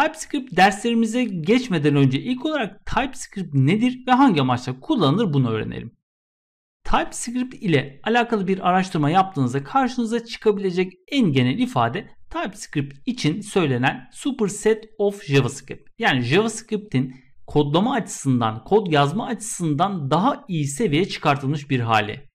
TypeScript derslerimize geçmeden önce ilk olarak TypeScript nedir ve hangi amaçla kullanılır bunu öğrenelim. TypeScript ile alakalı bir araştırma yaptığınızda karşınıza çıkabilecek en genel ifade TypeScript için söylenen superset of JavaScript. Yani JavaScript'in kodlama açısından, kod yazma açısından daha iyi seviyeye çıkartılmış bir hali.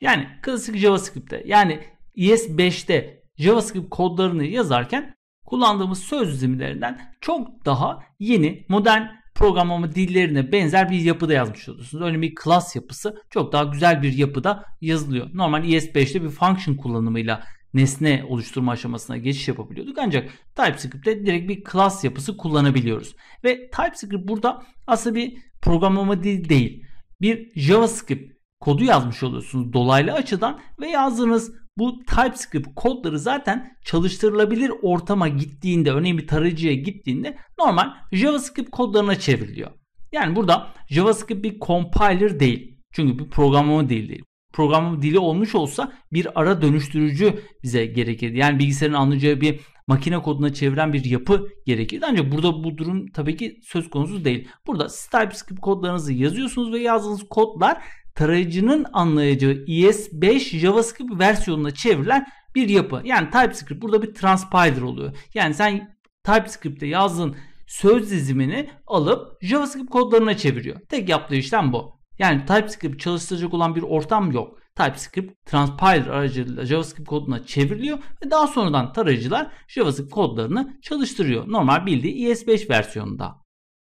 Yani klasik JavaScript'te yani ES5'te JavaScript kodlarını yazarken kullandığımız söz dizimlerinden çok daha yeni modern programlama dillerine benzer bir yapıda yazmış oluyorsunuz. Örneğin bir class yapısı çok daha güzel bir yapıda yazılıyor. Normal ES5'te bir function kullanımıyla nesne oluşturma aşamasına geçiş yapabiliyorduk. Ancak TypeScript'te direkt bir class yapısı kullanabiliyoruz. Ve TypeScript burada aslında bir programlama dili değil. Bir JavaScript kodu yazmış oluyorsunuz dolaylı açıdan ve yazdığınız bu TypeScript kodları zaten çalıştırılabilir ortama gittiğinde, örneğin bir tarayıcıya gittiğinde normal JavaScript kodlarına çevriliyor. Yani burada JavaScript bir compiler değil. Çünkü bir programlama dili değil. Programlama dili olmuş olsa bir ara dönüştürücü bize gerekirdi. Yani bilgisayarın anlayacağı bir makine koduna çeviren bir yapı gerekirdi. Ancak burada bu durum tabii ki söz konusu değil. Burada TypeScript kodlarınızı yazıyorsunuz ve yazdığınız kodlar tarayıcının anlayacağı ES5 JavaScript versiyonuna çevrilen bir yapı. Yani TypeScript burada bir transpiler oluyor. Yani sen TypeScript'te yazdığın söz dizimini alıp JavaScript kodlarına çeviriyor. Tek yaptığı işlem bu. Yani TypeScript çalıştıracak olan bir ortam yok. TypeScript transpiler aracılığıyla JavaScript koduna çevriliyor ve daha sonradan tarayıcılar JavaScript kodlarını çalıştırıyor. Normal bildiği ES5 versiyonunda.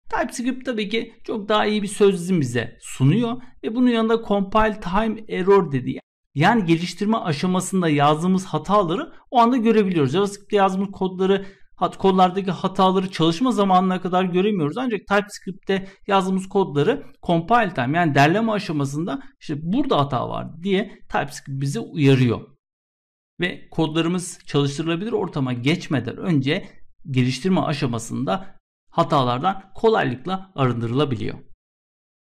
TypeScript tabii ki çok daha iyi bir sözlüm bize sunuyor ve bunun yanında compile time error dediği yani geliştirme aşamasında yazdığımız hataları o anda görebiliyoruz. JavaScript'te yazdığımız kodları hat, kodlardaki hataları çalışma zamanına kadar göremiyoruz. Ancak TypeScript'te yazdığımız kodları compile time yani derleme aşamasında işte burada hata var diye TypeScript bizi uyarıyor. Ve kodlarımız çalıştırılabilir ortama geçmeden önce geliştirme aşamasında hatalardan kolaylıkla arındırılabiliyor.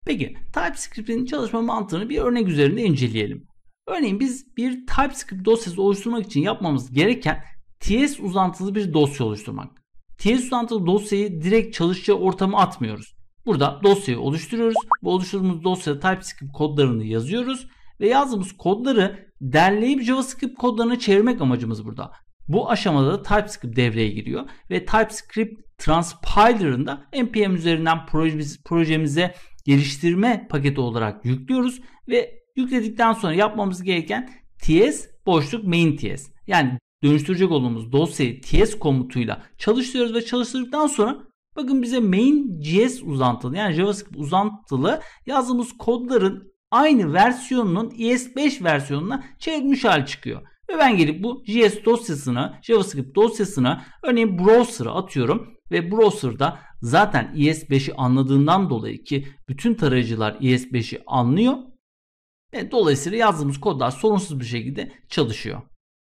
Peki TypeScript'in çalışma mantığını bir örnek üzerinde inceleyelim. Örneğin biz bir TypeScript dosyası oluşturmak için yapmamız gereken TS uzantılı bir dosya oluşturmak. TS uzantılı dosyayı direkt çalışacağı ortama atmıyoruz. Burada dosyayı oluşturuyoruz. Bu oluşturduğumuz dosyada TypeScript kodlarını yazıyoruz ve yazdığımız kodları derleyip JavaScript kodlarına çevirmek amacımız burada. Bu aşamada da TypeScript devreye giriyor ve TypeScript Transpiler'ın da NPM üzerinden projemize geliştirme paketi olarak yüklüyoruz ve yükledikten sonra yapmamız gereken ts boşluk main ts yani dönüştürecek olduğumuz dosyayı ts komutuyla çalıştırıyoruz ve çalıştırdıktan sonra bakın bize main js uzantılı yani javascript uzantılı yazdığımız kodların aynı versiyonunun ES5 versiyonuna çevrilmiş hal çıkıyor. Ve ben gelip bu JS dosyasına, JavaScript dosyasına örneğin browser'a atıyorum ve browser'da zaten ES5'i anladığından dolayı ki bütün tarayıcılar ES5'i anlıyor. Ve dolayısıyla yazdığımız kodlar sorunsuz bir şekilde çalışıyor.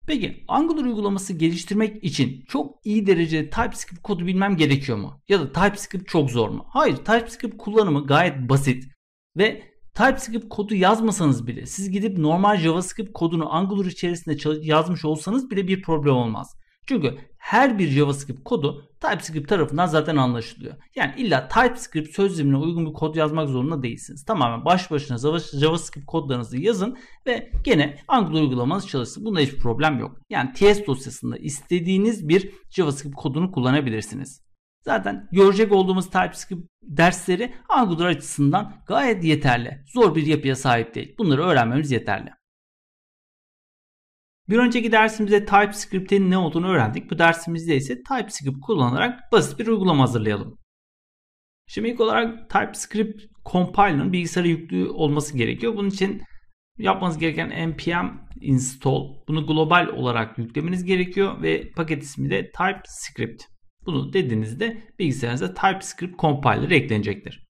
Peki Angular uygulaması geliştirmek için çok iyi derecede TypeScript kodu bilmem gerekiyor mu? Ya da TypeScript çok zor mu? Hayır TypeScript kullanımı gayet basit ve TypeScript kodu yazmasanız bile siz gidip normal JavaScript kodunu Angular içerisinde yazmış olsanız bile bir problem olmaz. Çünkü her bir JavaScript kodu TypeScript tarafından zaten anlaşılıyor. Yani illa TypeScript sözlemine uygun bir kod yazmak zorunda değilsiniz. Tamamen baş başına JavaScript kodlarınızı yazın ve gene Angular uygulamanız çalışsın. Bunda hiç problem yok. Yani TS dosyasında istediğiniz bir JavaScript kodunu kullanabilirsiniz. Zaten görecek olduğumuz TypeScript dersleri Angular açısından gayet yeterli. Zor bir yapıya sahip değil. Bunları öğrenmemiz yeterli. Bir önceki dersimizde TypeScript'in ne olduğunu öğrendik. Bu dersimizde ise TypeScript kullanarak basit bir uygulama hazırlayalım. Şimdi ilk olarak TypeScript compiler'ın bilgisayara yüklü olması gerekiyor. Bunun için yapmanız gereken npm install bunu global olarak yüklemeniz gerekiyor ve paket ismi de TypeScript. Bunu dediğinizde bilgisayarınıza TypeScript compiler eklenecektir.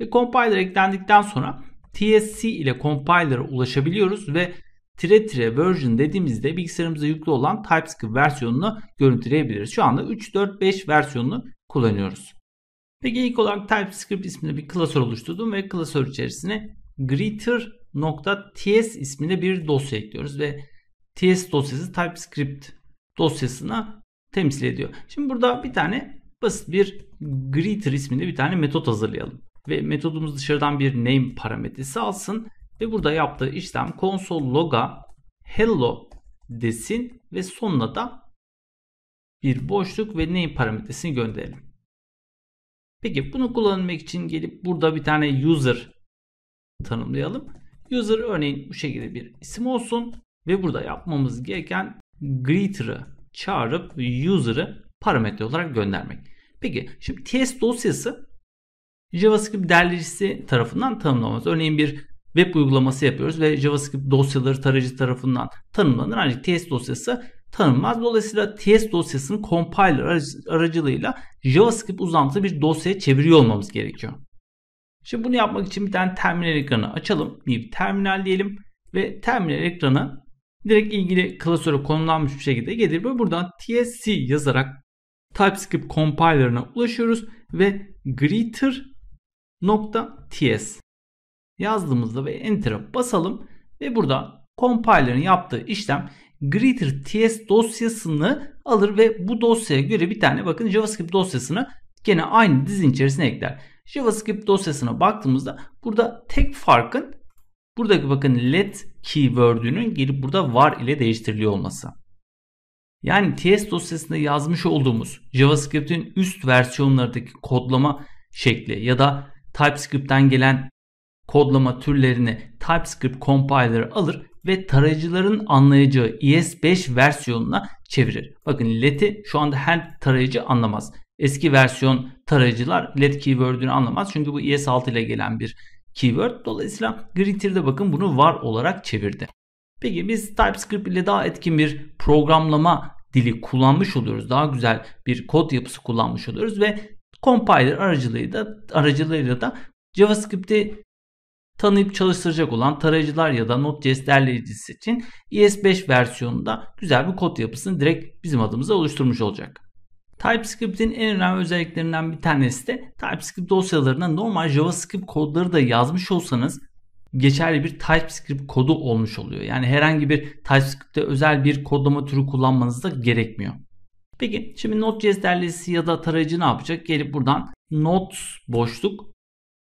Ve compiler eklendikten sonra TSC ile compiler'a ulaşabiliyoruz ve tire tire version dediğimizde bilgisayarımıza yüklü olan TypeScript versiyonunu görüntüleyebiliriz. Şu anda 3, 4, 5 versiyonunu kullanıyoruz. Peki ilk olarak TypeScript isminde bir klasör oluşturdum ve klasör içerisine greeter.ts isminde bir dosya ekliyoruz ve ts dosyası TypeScript dosyasına temsil ediyor. Şimdi burada bir tane basit bir greeter isminde bir tane metot hazırlayalım. Ve metodumuz dışarıdan bir name parametresi alsın. Ve burada yaptığı işlem console log'a hello desin ve sonuna da bir boşluk ve name parametresini gönderelim. Peki bunu kullanmak için gelip burada bir tane user tanımlayalım. User örneğin bu şekilde bir isim olsun ve burada yapmamız gereken greeter'ı çağırıp user'ı parametre olarak göndermek. Peki şimdi test dosyası JavaScript derleyicisi tarafından tanımlanmaz. Örneğin bir web uygulaması yapıyoruz ve JavaScript dosyaları tarayıcı tarafından tanımlanır. Ancak TS dosyası tanımlanmaz. Dolayısıyla TS dosyasını compiler aracılığıyla JavaScript uzantılı bir dosyaya çeviriyor olmamız gerekiyor. Şimdi bunu yapmak için bir tane terminal ekranı açalım. Bir terminal diyelim ve terminal ekranı direkt ilgili klasöre konumlanmış bir şekilde gelir ve buradan tsc yazarak TypeScript compiler'ına ulaşıyoruz ve greeter.ts yazdığımızda ve enter'a basalım ve burada compiler'ın yaptığı işlem Ts dosyasını alır ve bu dosyaya göre bir tane bakın JavaScript dosyasını gene aynı dizin içerisine ekler. JavaScript dosyasına baktığımızda burada tek farkın buradaki bakın let keyword'ünün gelip burada var ile değiştiriliyor olması. Yani TS dosyasında yazmış olduğumuz JavaScript'in üst versiyonlardaki kodlama şekli ya da TypeScript'ten gelen kodlama türlerini TypeScript compiler alır ve tarayıcıların anlayacağı ES5 versiyonuna çevirir. Bakın LET'i şu anda her tarayıcı anlamaz. Eski versiyon tarayıcılar let keyword'ünü anlamaz. Çünkü bu ES6 ile gelen bir keyword. Dolayısıyla Grinter'de bakın bunu var olarak çevirdi. Peki biz TypeScript ile daha etkin bir programlama dili kullanmış oluyoruz. Daha güzel bir kod yapısı kullanmış oluyoruz ve compiler aracılığıyla da aracılığıyla da JavaScript'i tanıyıp çalıştıracak olan tarayıcılar ya da Node.js derleyicisi için ES5 versiyonunda güzel bir kod yapısını direkt bizim adımıza oluşturmuş olacak. TypeScript'in en önemli özelliklerinden bir tanesi de TypeScript dosyalarına normal JavaScript kodları da yazmış olsanız geçerli bir TypeScript kodu olmuş oluyor. Yani herhangi bir TypeScript'te özel bir kodlama türü kullanmanız da gerekmiyor. Peki şimdi Node.js derlisi ya da tarayıcı ne yapacak? Gelip buradan Node boşluk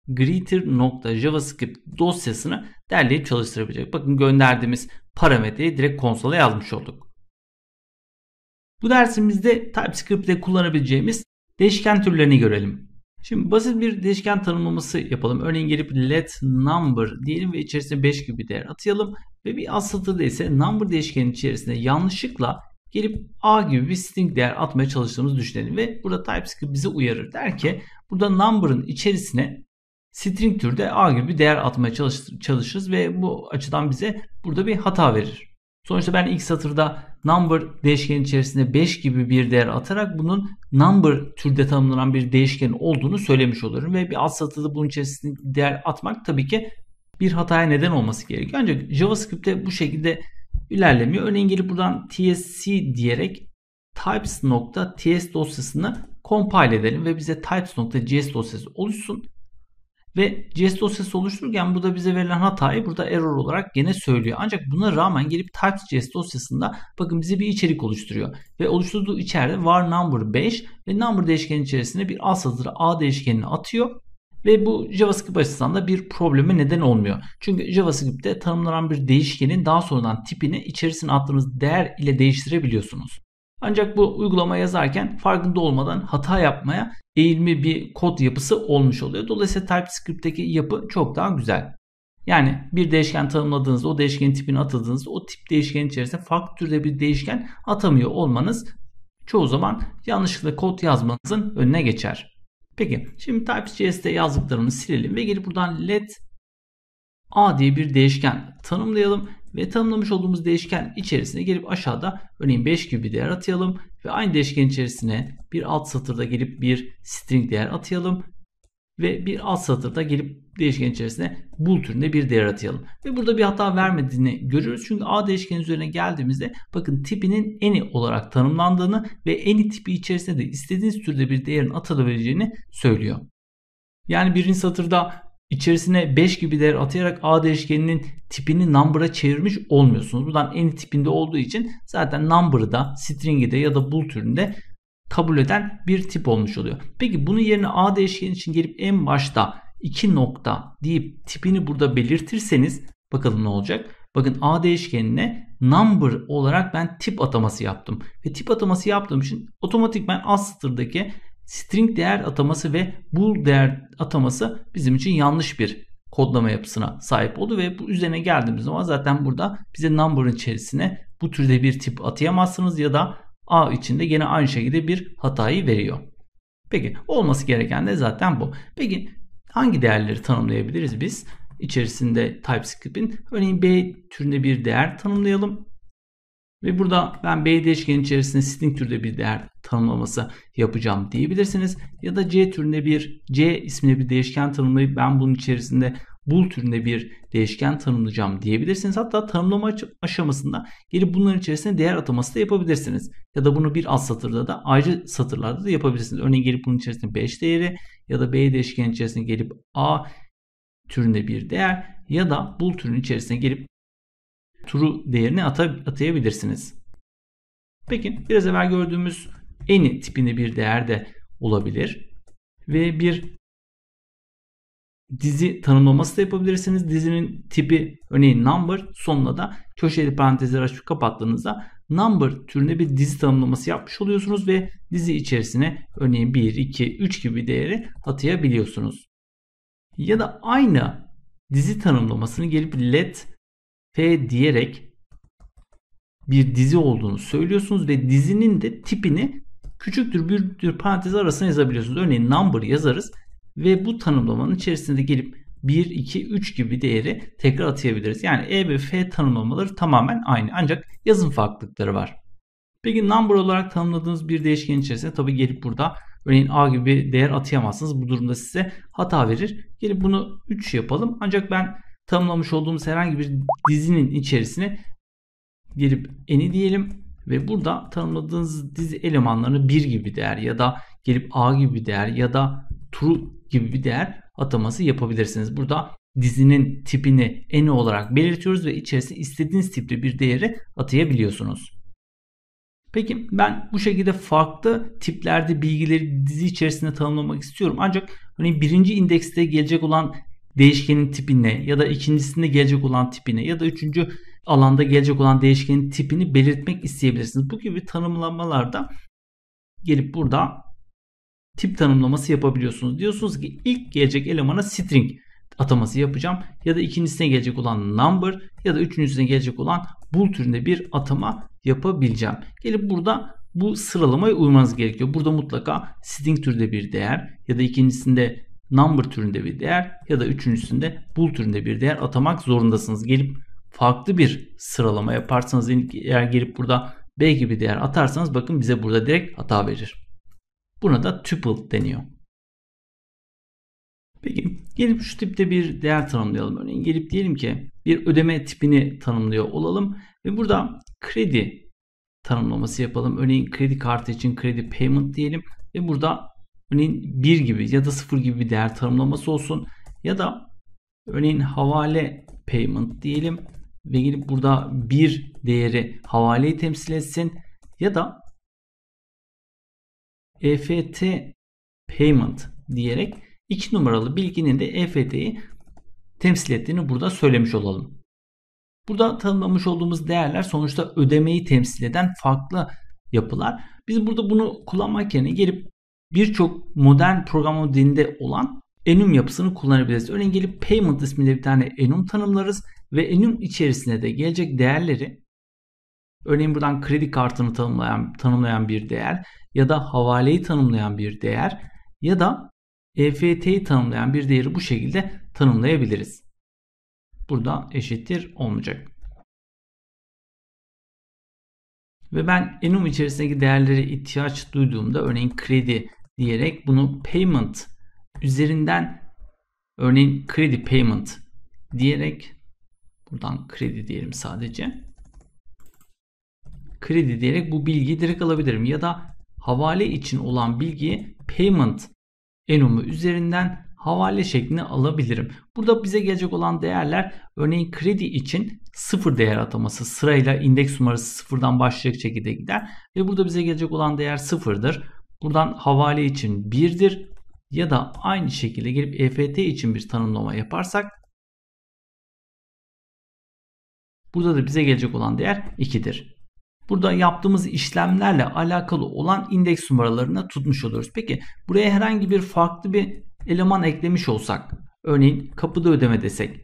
greeter.javascript dosyasını derleyip çalıştırabilecek. Bakın gönderdiğimiz parametreyi direkt konsola yazmış olduk. Bu dersimizde TypeScript'te kullanabileceğimiz değişken türlerini görelim. Şimdi basit bir değişken tanımlaması yapalım. Örneğin gelip let number diyelim ve içerisine 5 gibi bir değer atayalım. Ve bir alt satırda ise number değişkenin içerisinde yanlışlıkla gelip a gibi bir string değer atmaya çalıştığımızı düşünelim. Ve burada TypeScript bizi uyarır. Der ki burada number'ın içerisine string türde a gibi bir değer atmaya çalışırız ve bu açıdan bize burada bir hata verir. Sonuçta ben ilk satırda number değişken içerisinde 5 gibi bir değer atarak bunun number türde tanımlanan bir değişken olduğunu söylemiş olurum. Ve bir alt satırda bunun içerisinde değer atmak tabii ki bir hataya neden olması gerekiyor. Ancak JavaScript'te bu şekilde ilerlemiyor. Örneğin gelip buradan tsc diyerek types.ts dosyasını compile edelim ve bize types.js dosyası oluşsun. Ve JS dosyası oluştururken burada bize verilen hatayı burada error olarak gene söylüyor. Ancak buna rağmen gelip Types.js dosyasında bakın bize bir içerik oluşturuyor. Ve oluşturduğu içeride var number 5 ve number değişkeni içerisine bir alt satırı a değişkenini atıyor. Ve bu JavaScript açısından da bir probleme neden olmuyor. Çünkü JavaScript'te tanımlanan bir değişkenin daha sonradan tipini içerisine attığınız değer ile değiştirebiliyorsunuz. Ancak bu uygulama yazarken farkında olmadan hata yapmaya eğilme bir kod yapısı olmuş oluyor. Dolayısıyla TypeScript'teki yapı çok daha güzel. Yani bir değişken tanımladığınızda o değişken tipini atadığınızda o tip değişkenin içerisinde farklı türde bir değişken atamıyor olmanız çoğu zaman yanlışlıkla kod yazmanızın önüne geçer. Peki şimdi Types.js'te yazdıklarımızı silelim ve gelip buradan let a diye bir değişken tanımlayalım ve tanımlamış olduğumuz değişken içerisine gelip aşağıda örneğin 5 gibi bir değer atayalım ve aynı değişken içerisine bir alt satırda gelip bir string değer atayalım ve bir alt satırda gelip değişken içerisine bool türünde bir değer atayalım. Ve burada bir hata vermediğini görüyoruz. Çünkü A değişkeni üzerine geldiğimizde bakın tipinin any olarak tanımlandığını ve any tipi içerisinde de istediğiniz türde bir değerin atılabileceğini söylüyor. Yani birinci satırda içerisine 5 gibi değer atayarak A değişkeninin tipini number'a çevirmiş olmuyorsunuz. Buradan en tipinde olduğu için zaten number'ı da string'i de ya da bool türünde kabul eden bir tip olmuş oluyor. Peki bunun yerine A değişkeni için gelip en başta 2 nokta deyip tipini burada belirtirseniz bakalım ne olacak. Bakın A değişkenine number olarak ben tip ataması yaptım. Ve tip ataması yaptığım için otomatik ben alt satırdaki string değer ataması ve bool değer ataması bizim için yanlış bir kodlama yapısına sahip oldu ve bu üzerine geldiğimiz zaman zaten burada bize number'ın içerisine bu türde bir tip atayamazsınız ya da A içinde yine aynı şekilde bir hatayı veriyor. Peki olması gereken de zaten bu. Peki hangi değerleri tanımlayabiliriz biz? içerisinde TypeScript'in örneğin B türünde bir değer tanımlayalım. Ve burada ben B değişkenin içerisinde string türde bir değer tanımlaması yapacağım diyebilirsiniz. Ya da C türünde bir C isimli bir değişken tanımlayıp ben bunun içerisinde bool türünde bir değişken tanımlayacağım diyebilirsiniz. Hatta tanımlama aşamasında gelip bunların içerisinde değer ataması da yapabilirsiniz. Ya da bunu bir alt satırda da ayrı satırlarda da yapabilirsiniz. Örneğin gelip bunun içerisinde 5 değeri ya da B değişken içerisinde gelip A türünde bir değer ya da bool türünün içerisine gelip true değerini atayabilirsiniz. Peki biraz evvel gördüğümüz any tipinde bir değer de olabilir. Ve bir dizi tanımlaması da yapabilirsiniz. Dizinin tipi örneğin number sonuna da köşeli parantezleri açıp kapattığınızda number türünde bir dizi tanımlaması yapmış oluyorsunuz ve dizi içerisine örneğin 1, 2, 3 gibi değeri atayabiliyorsunuz. Ya da aynı dizi tanımlamasını gelip let F diyerek bir dizi olduğunu söylüyorsunuz ve dizinin de tipini küçüktür büyüktür parantez arasına yazabiliyorsunuz. Örneğin number yazarız ve bu tanımlamanın içerisinde gelip 1, 2, 3 gibi değeri tekrar atayabiliriz. Yani E ve F tanımlamaları tamamen aynı ancak yazım farklılıkları var. Peki number olarak tanımladığınız bir değişken içerisinde tabi gelip burada örneğin A gibi değer atayamazsınız. Bu durumda size hata verir. Gelip bunu 3 yapalım. Ancak ben tanımlamış olduğumuz herhangi bir dizinin içerisine girip eni diyelim ve burada tanımladığınız dizi elemanlarını 1 gibi bir değer ya da gelip a gibi bir değer ya da true gibi bir değer ataması yapabilirsiniz. Burada dizinin tipini eni olarak belirtiyoruz ve içerisinde istediğiniz tipte bir değeri atayabiliyorsunuz. Peki ben bu şekilde farklı tiplerde bilgileri dizi içerisinde tanımlamak istiyorum. Ancak hani birinci indekste gelecek olan değişkenin tipine ya da ikincisinde gelecek olan tipine ya da üçüncü alanda gelecek olan değişkenin tipini belirtmek isteyebilirsiniz. Bu gibi tanımlamalarda gelip burada tip tanımlaması yapabiliyorsunuz. Diyorsunuz ki ilk gelecek elemana string ataması yapacağım ya da ikincisine gelecek olan number ya da üçüncüsüne gelecek olan bool türünde bir atama yapabileceğim. Gelip burada bu sıralamaya uymanız gerekiyor. Burada mutlaka string türde bir değer ya da ikincisinde number türünde bir değer ya da üçüncüsünde bool türünde bir değer atamak zorundasınız. Gelip farklı bir sıralama yaparsanız eğer gelip burada B gibi değer atarsanız bakın bize burada direkt hata verir. Buna da tuple deniyor. Peki gelip şu tipte bir değer tanımlayalım. Örneğin gelip diyelim ki bir ödeme tipini tanımlıyor olalım ve burada kredi tanımlaması yapalım. Örneğin kredi kartı için kredi payment diyelim ve burada örneğin 1 gibi ya da 0 gibi bir değer tanımlaması olsun ya da örneğin havale payment diyelim ve gelip burada bir değeri havaleyi temsil etsin ya da EFT payment diyerek 2 numaralı bilginin de EFT'yi temsil ettiğini burada söylemiş olalım. Burada tanımlamış olduğumuz değerler sonuçta ödemeyi temsil eden farklı yapılar. Biz burada bunu kullanmak yerine gelip birçok modern programlama dilinde olan enum yapısını kullanabiliriz. Örneğin gelip payment ismiyle bir tane enum tanımlarız ve enum içerisinde de gelecek değerleri örneğin buradan kredi kartını tanımlayan, tanımlayan bir değer ya da havaleyi tanımlayan bir değer ya da EFT'yi tanımlayan bir değeri bu şekilde tanımlayabiliriz. Burada eşittir olmayacak. Ve ben enum içerisindeki değerlere ihtiyaç duyduğumda örneğin kredi diyerek bunu payment üzerinden örneğin kredi payment diyerek buradan kredi diyelim sadece kredi diyerek bu bilgiyi direkt alabilirim ya da havale için olan bilgiyi payment enum'u üzerinden havale şeklinde alabilirim. Burada bize gelecek olan değerler örneğin kredi için sıfır değer ataması sırayla indeks numarası sıfırdan başlayacak şekilde gider ve burada bize gelecek olan değer sıfırdır. Buradan havale için 1'dir ya da aynı şekilde gelip EFT için bir tanımlama yaparsak burada da bize gelecek olan değer 2'dir. Burada yaptığımız işlemlerle alakalı olan indeks numaralarını tutmuş oluruz. Peki buraya herhangi bir farklı bir eleman eklemiş olsak örneğin kapıda ödeme desek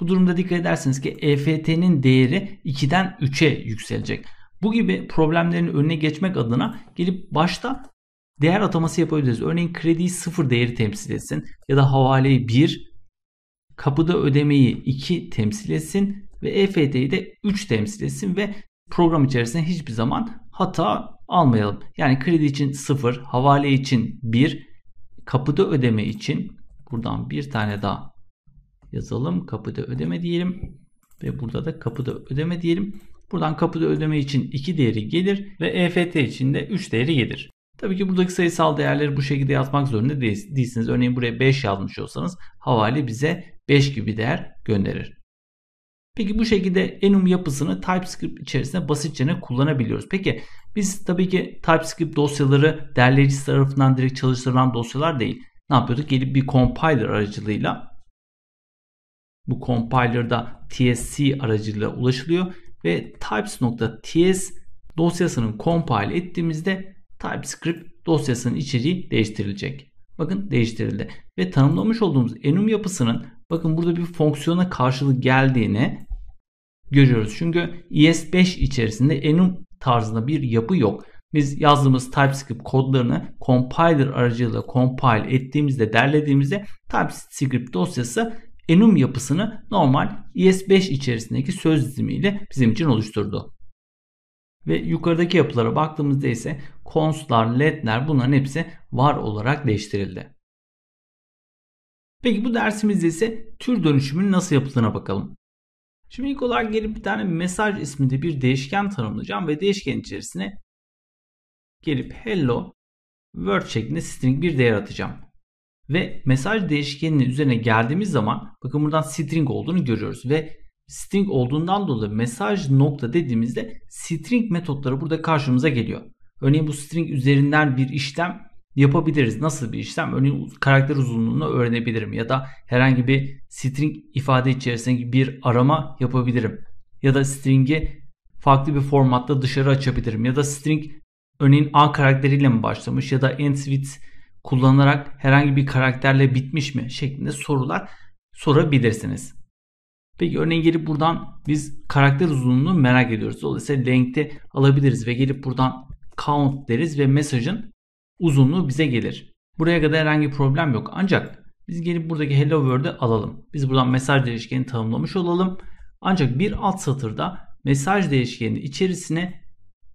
bu durumda dikkat edersiniz ki EFT'nin değeri 2'den 3'e yükselecek. Bu gibi problemlerin önüne geçmek adına gelip başta değer ataması yapabiliriz. Örneğin krediyi sıfır değeri temsil etsin ya da havaleyi 1, kapıda ödemeyi 2 temsil etsin ve EFT'yi de 3 temsil etsin ve program içerisinde hiçbir zaman hata almayalım. Yani kredi için 0, havale için 1, kapıda ödeme için buradan bir tane daha yazalım. Kapıda ödeme diyelim ve burada da kapıda ödeme diyelim. Buradan kapıda ödeme için 2 değeri gelir ve EFT için de 3 değeri gelir. Tabii ki buradaki sayısal değerleri bu şekilde yazmak zorunda değilsiniz. Örneğin buraya 5 yazmış olsanız havale bize 5 gibi değer gönderir. Peki bu şekilde enum yapısını TypeScript içerisinde basitçe kullanabiliyoruz. Peki biz tabii ki TypeScript dosyaları derleyicisi tarafından direkt çalıştırılan dosyalar değil. Ne yapıyorduk? Gelip bir compiler aracılığıyla bu compiler'da TSC aracılığıyla ulaşılıyor ve types.ts dosyasının compile ettiğimizde TypeScript dosyasının içeriği değiştirilecek. Bakın değiştirildi. Ve tanımlamış olduğumuz enum yapısının bakın burada bir fonksiyona karşılık geldiğini görüyoruz. Çünkü ES5 içerisinde enum tarzında bir yapı yok. Biz yazdığımız TypeScript kodlarını compiler aracılığıyla compile ettiğimizde, derlediğimizde TypeScript dosyası enum yapısını normal ES5 içerisindeki söz dizimiyle bizim için oluşturdu. Ve yukarıdaki yapılara baktığımızda ise konstlar, ledler bunların hepsi var olarak değiştirildi. Peki bu dersimizde ise tür dönüşümün nasıl yapıldığına bakalım. Şimdi ilk olarak gelip bir tane mesaj isminde bir değişken tanımlayacağım ve değişken içerisine gelip hello word şeklinde string bir değer atacağım. Ve mesaj değişkeninin üzerine geldiğimiz zaman bakın buradan string olduğunu görüyoruz ve string olduğundan dolayı mesaj nokta dediğimizde string metotları burada karşımıza geliyor. Örneğin bu string üzerinden bir işlem yapabiliriz. Nasıl bir işlem? Örneğin karakter uzunluğunu öğrenebilirim ya da herhangi bir string ifade içerisindeki bir arama yapabilirim. Ya da string'i farklı bir formatta dışarı açabilirim. Ya da string örneğin A karakteriyle mi başlamış ya da end with kullanarak herhangi bir karakterle bitmiş mi şeklinde sorular sorabilirsiniz. Peki örneğin gelip buradan biz karakter uzunluğunu merak ediyoruz. Dolayısıyla length'i alabiliriz ve gelip buradan count deriz ve mesajın uzunluğu bize gelir. Buraya kadar herhangi problem yok. Ancak biz gelip buradaki hello world'ü alalım. Biz buradan mesaj değişkenini tanımlamış olalım. Ancak bir alt satırda mesaj değişkeninin içerisine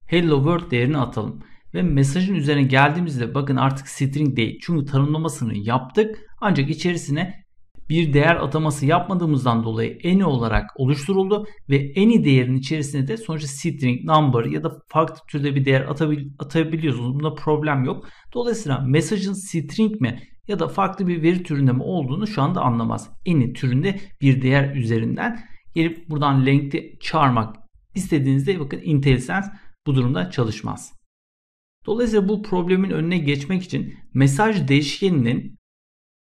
hello world değerini atalım. Ve mesajın üzerine geldiğimizde bakın artık string değil. Çünkü tanımlamasını yaptık. Ancak içerisine bir değer ataması yapmadığımızdan dolayı any olarak oluşturuldu ve any değerin içerisine de sonuçta string, number ya da farklı türde bir değer atabil atabiliyorsunuz. Bunda problem yok. Dolayısıyla mesajın string mi ya da farklı bir veri türünde mi olduğunu şu anda anlamaz. Any türünde bir değer üzerinden gelip buradan length'i çağırmak istediğinizde bakın IntelliSense bu durumda çalışmaz. Dolayısıyla bu problemin önüne geçmek için mesaj değişkeninin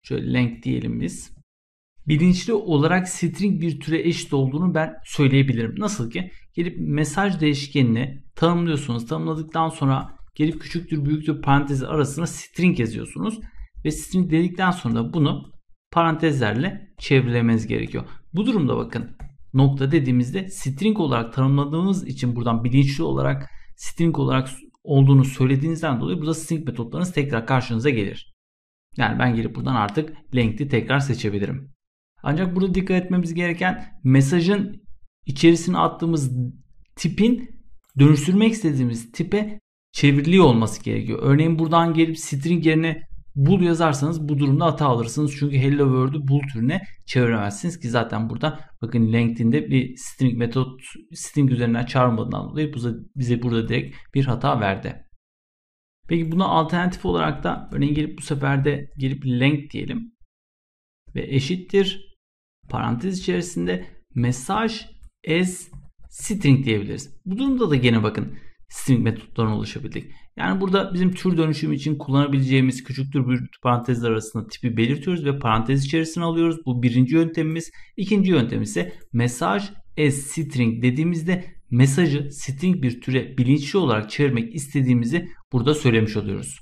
şöyle length diyelim biz bilinçli olarak string bir türe eşit olduğunu ben söyleyebilirim. Nasıl ki gelip mesaj değişkenini tanımlıyorsunuz. Tanımladıktan sonra gelip küçüktür büyüktür parantezi arasına string yazıyorsunuz. Ve string dedikten sonra da bunu parantezlerle çevremeniz gerekiyor. Bu durumda bakın nokta dediğimizde string olarak tanımladığımız için buradan bilinçli olarak string olarak olduğunu söylediğinizden dolayı bu da string metotlarınız tekrar karşınıza gelir. Yani ben gelip buradan artık length'i tekrar seçebilirim. Ancak burada dikkat etmemiz gereken mesajın içerisine attığımız tipin dönüştürmek istediğimiz tipe çevriliyor olması gerekiyor. Örneğin buradan gelip string yerine bool yazarsanız bu durumda hata alırsınız. Çünkü hello world'u bool türüne çeviremezsiniz ki zaten burada bakın LinkedIn'de bir string metot string üzerinden çağırmadığından dolayı bize burada direkt bir hata verdi. Peki buna alternatif olarak da örneğin gelip bu sefer de gelip length diyelim ve eşittir parantez içerisinde mesaj as string diyebiliriz. Bu durumda da gene bakın string metotlarına ulaşabildik. Yani burada bizim tür dönüşüm için kullanabileceğimiz küçüktür büyüktür parantezler arasında tipi belirtiyoruz ve parantez içerisine alıyoruz. Bu birinci yöntemimiz. İkinci yöntem ise mesaj as string dediğimizde mesajı string bir türe bilinçli olarak çevirmek istediğimizi burada söylemiş oluyoruz.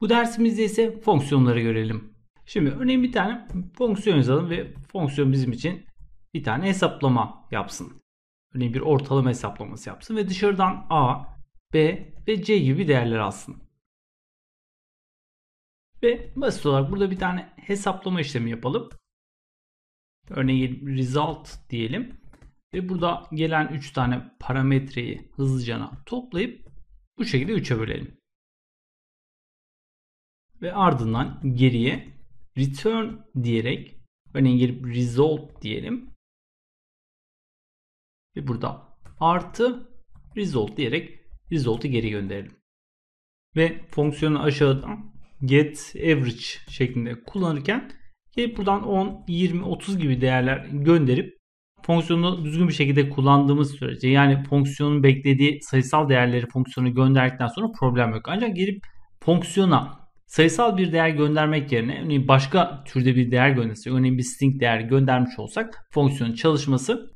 Bu dersimizde ise fonksiyonları görelim. Şimdi örneğin bir tane fonksiyon yazalım ve fonksiyon bizim için bir tane hesaplama yapsın. Örneğin bir ortalama hesaplaması yapsın ve dışarıdan A, B ve C gibi değerler alsın. Ve basit olarak burada bir tane hesaplama işlemi yapalım. Örneğin result diyelim. Ve burada gelen 3 tane parametreyi hızlıca toplayıp bu şekilde 3'e bölelim. Ve ardından geriye return diyerek örneğin gelip result diyelim. Ve burada artı result diyerek result'u geri gönderelim. Ve fonksiyonu aşağıdan get average şeklinde kullanırken gelip buradan 10, 20, 30 gibi değerler gönderip fonksiyonu düzgün bir şekilde kullandığımız sürece yani fonksiyonun beklediği sayısal değerleri fonksiyonu gönderdikten sonra problem yok. Ancak gelip fonksiyona sayısal bir değer göndermek yerine örneğin başka türde bir değer göndersek, örneğin bir string değer göndermiş olsak fonksiyonun çalışması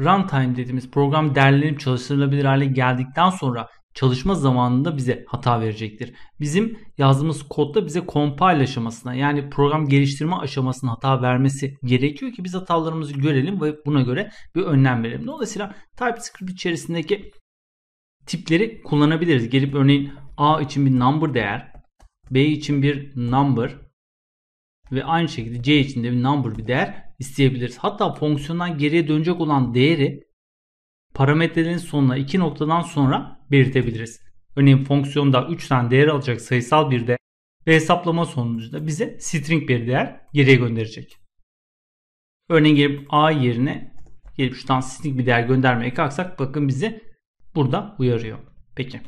runtime dediğimiz program derlenip çalıştırılabilir hale geldikten sonra çalışma zamanında bize hata verecektir. Bizim yazdığımız kodda bize compile aşamasına yani program geliştirme aşamasına hata vermesi gerekiyor ki biz hatalarımızı görelim ve buna göre bir önlem verelim. Dolayısıyla TypeScript içerisindeki tipleri kullanabiliriz. Gelip örneğin A için bir number değer, B için bir number ve aynı şekilde C için de bir number bir değer isteyebiliriz. Hatta fonksiyondan geriye dönecek olan değeri parametrelerin sonuna iki noktadan sonra belirtebiliriz. Örneğin fonksiyonda 3 tane değer alacak sayısal bir değer ve hesaplama sonucunda bize string bir değer geriye gönderecek. Örneğin gelip A yerine gelip şuradan string bir değer göndermeye kalksak bakın bizi burada uyarıyor. Peki.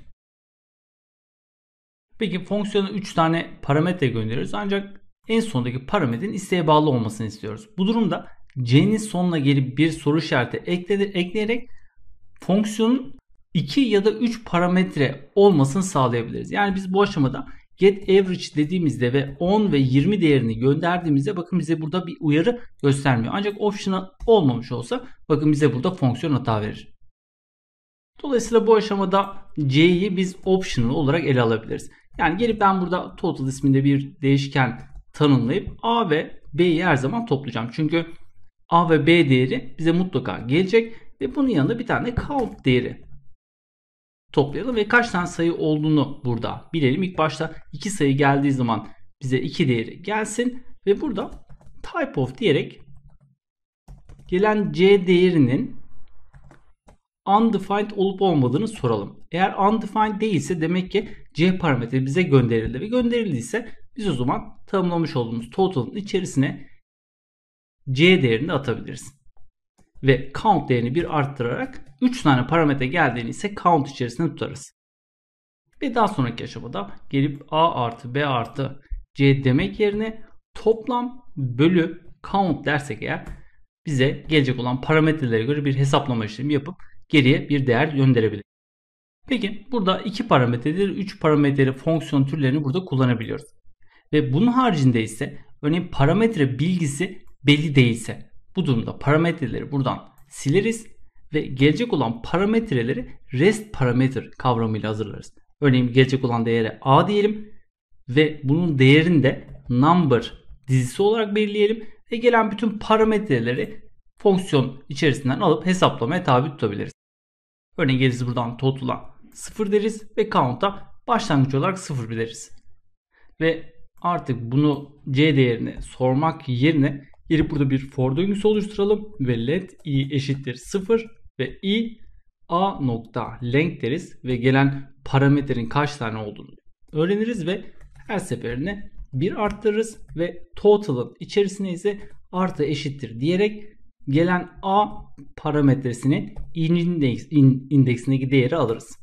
Peki fonksiyona 3 tane parametre gönderiyoruz ancak en sondaki parametrenin isteğe bağlı olmasını istiyoruz. Bu durumda c'nin sonuna gelip bir soru işareti ekledi, ekleyerek fonksiyonun 2 ya da 3 parametre olmasını sağlayabiliriz. Yani biz bu aşamada get average dediğimizde ve 10 ve 20 değerini gönderdiğimizde bakın bize burada bir uyarı göstermiyor. Ancak optional olmamış olsa bakın bize burada fonksiyon hata verir. Dolayısıyla bu aşamada c'yi biz optional olarak ele alabiliriz. Yani gelip ben burada total isminde bir değişken tanımlayıp A ve B'yi her zaman toplayacağım. Çünkü A ve B değeri bize mutlaka gelecek ve bunun yanında bir tane count değeri toplayalım ve kaç tane sayı olduğunu burada bilelim. İlk başta iki sayı geldiği zaman bize iki değeri gelsin ve burada type of diyerek gelen C değerinin undefined olup olmadığını soralım. Eğer undefined değilse demek ki C parametre bize gönderildi ve gönderildiyse biz o zaman tanımlamış olduğumuz total'ın içerisine C değerini de atabiliriz. Ve count değerini bir arttırarak 3 tane parametre geldiğini ise count içerisinde tutarız. Ve daha sonraki aşamada gelip A artı B artı C demek yerine toplam bölü count dersek eğer bize gelecek olan parametrelere göre bir hesaplama işlemi yapıp geriye bir değer gönderebiliriz. Peki burada iki parametredir, üç parametreli fonksiyon türlerini burada kullanabiliyoruz. Ve bunun haricinde ise örneğin parametre bilgisi belli değilse bu durumda parametreleri buradan sileriz ve gelecek olan parametreleri rest parameter kavramıyla hazırlarız. Örneğin gelecek olan değere a diyelim ve bunun değerini de number dizisi olarak belirleyelim ve gelen bütün parametreleri fonksiyon içerisinden alıp hesaplamaya tabi tutabiliriz. Örneğin geliriz buradan total'a 0 deriz ve count'a başlangıç olarak 0 deriz. Ve artık bunu c değerini sormak yerine gelip burada bir for döngüsü oluşturalım ve let i eşittir 0 ve i a nokta length deriz ve gelen parametrenin kaç tane olduğunu öğreniriz ve her seferine bir arttırırız ve total'ın içerisine ise artı eşittir diyerek gelen a parametresinin in, indeksindeki değeri alırız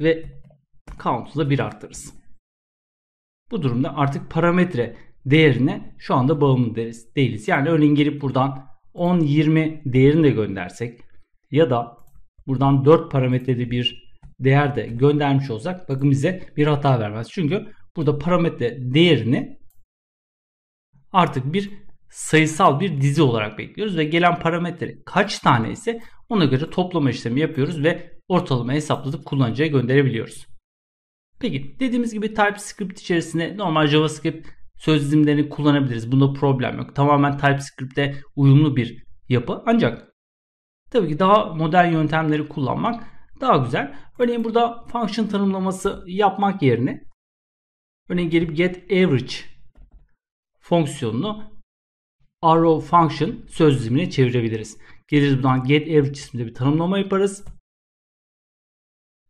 ve count'u da 1 arttırırız. Bu durumda artık parametre değerine şu anda bağımlı değiliz. Yani örneğin gelip buradan 10-20 değerini de göndersek ya da buradan 4 parametreli bir değer de göndermiş olsak bakın bize bir hata vermez. Çünkü burada parametre değerini artık bir sayısal bir dizi olarak bekliyoruz ve gelen parametre kaç tane ise ona göre toplama işlemi yapıyoruz ve ortalama hesapladık kullanıcıya gönderebiliyoruz. Peki dediğimiz gibi TypeScript içerisinde normal JavaScript söz dizimlerini kullanabiliriz. Bunda problem yok. Tamamen TypeScript'e uyumlu bir yapı. Ancak tabii ki daha modern yöntemleri kullanmak daha güzel. Örneğin burada function tanımlaması yapmak yerine örneğin gelip get average fonksiyonunu arrow function söz dizimine çevirebiliriz. Geliriz buradan get average isminde bir tanımlama yaparız.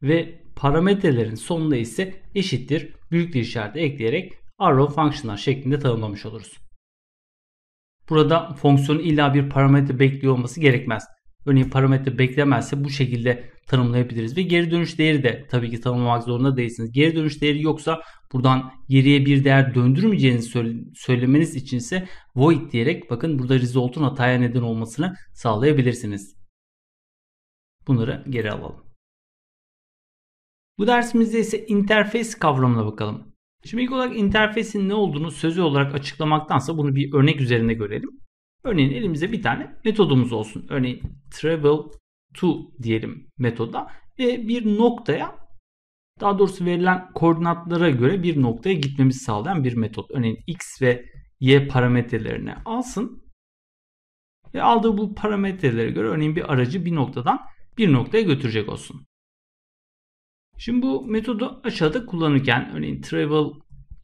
Ve parametrelerin sonunda ise eşittir büyük bir işareti ekleyerek arrow functionlar şeklinde tanımlamış oluruz. Burada fonksiyonun illa bir parametre bekliyor olması gerekmez. Örneğin parametre beklemezse bu şekilde tanımlayabiliriz. Ve geri dönüş değeri de tabii ki tanımlamak zorunda değilsiniz. Geri dönüş değeri yoksa buradan geriye bir değer döndürmeyeceğinizi söylemeniz için ise void diyerek bakın burada result'un hataya neden olmasını sağlayabilirsiniz. Bunları geri alalım. Bu dersimizde ise interface kavramına bakalım. Şimdi ilk olarak interface'in ne olduğunu sözlü olarak açıklamaktansa bunu bir örnek üzerinde görelim. Örneğin elimizde bir tane metodumuz olsun. Örneğin travel to diyelim metoda ve bir noktaya daha doğrusu verilen koordinatlara göre bir noktaya gitmemizi sağlayan bir metot. Örneğin x ve y parametrelerini alsın ve aldığı bu parametrelere göre örneğin bir aracı bir noktadan bir noktaya götürecek olsun. Şimdi bu metodu aşağıda kullanırken örneğin travel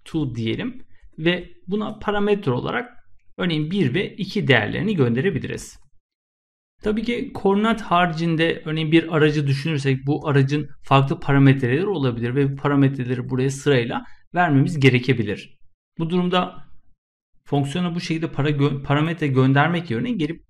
to diyelim ve buna parametre olarak örneğin 1 ve 2 değerlerini gönderebiliriz. Tabii ki koordinat haricinde örneğin bir aracı düşünürsek bu aracın farklı parametreleri olabilir ve bu parametreleri buraya sırayla vermemiz gerekebilir. Bu durumda fonksiyona bu şekilde para gö parametre göndermek yerine gelip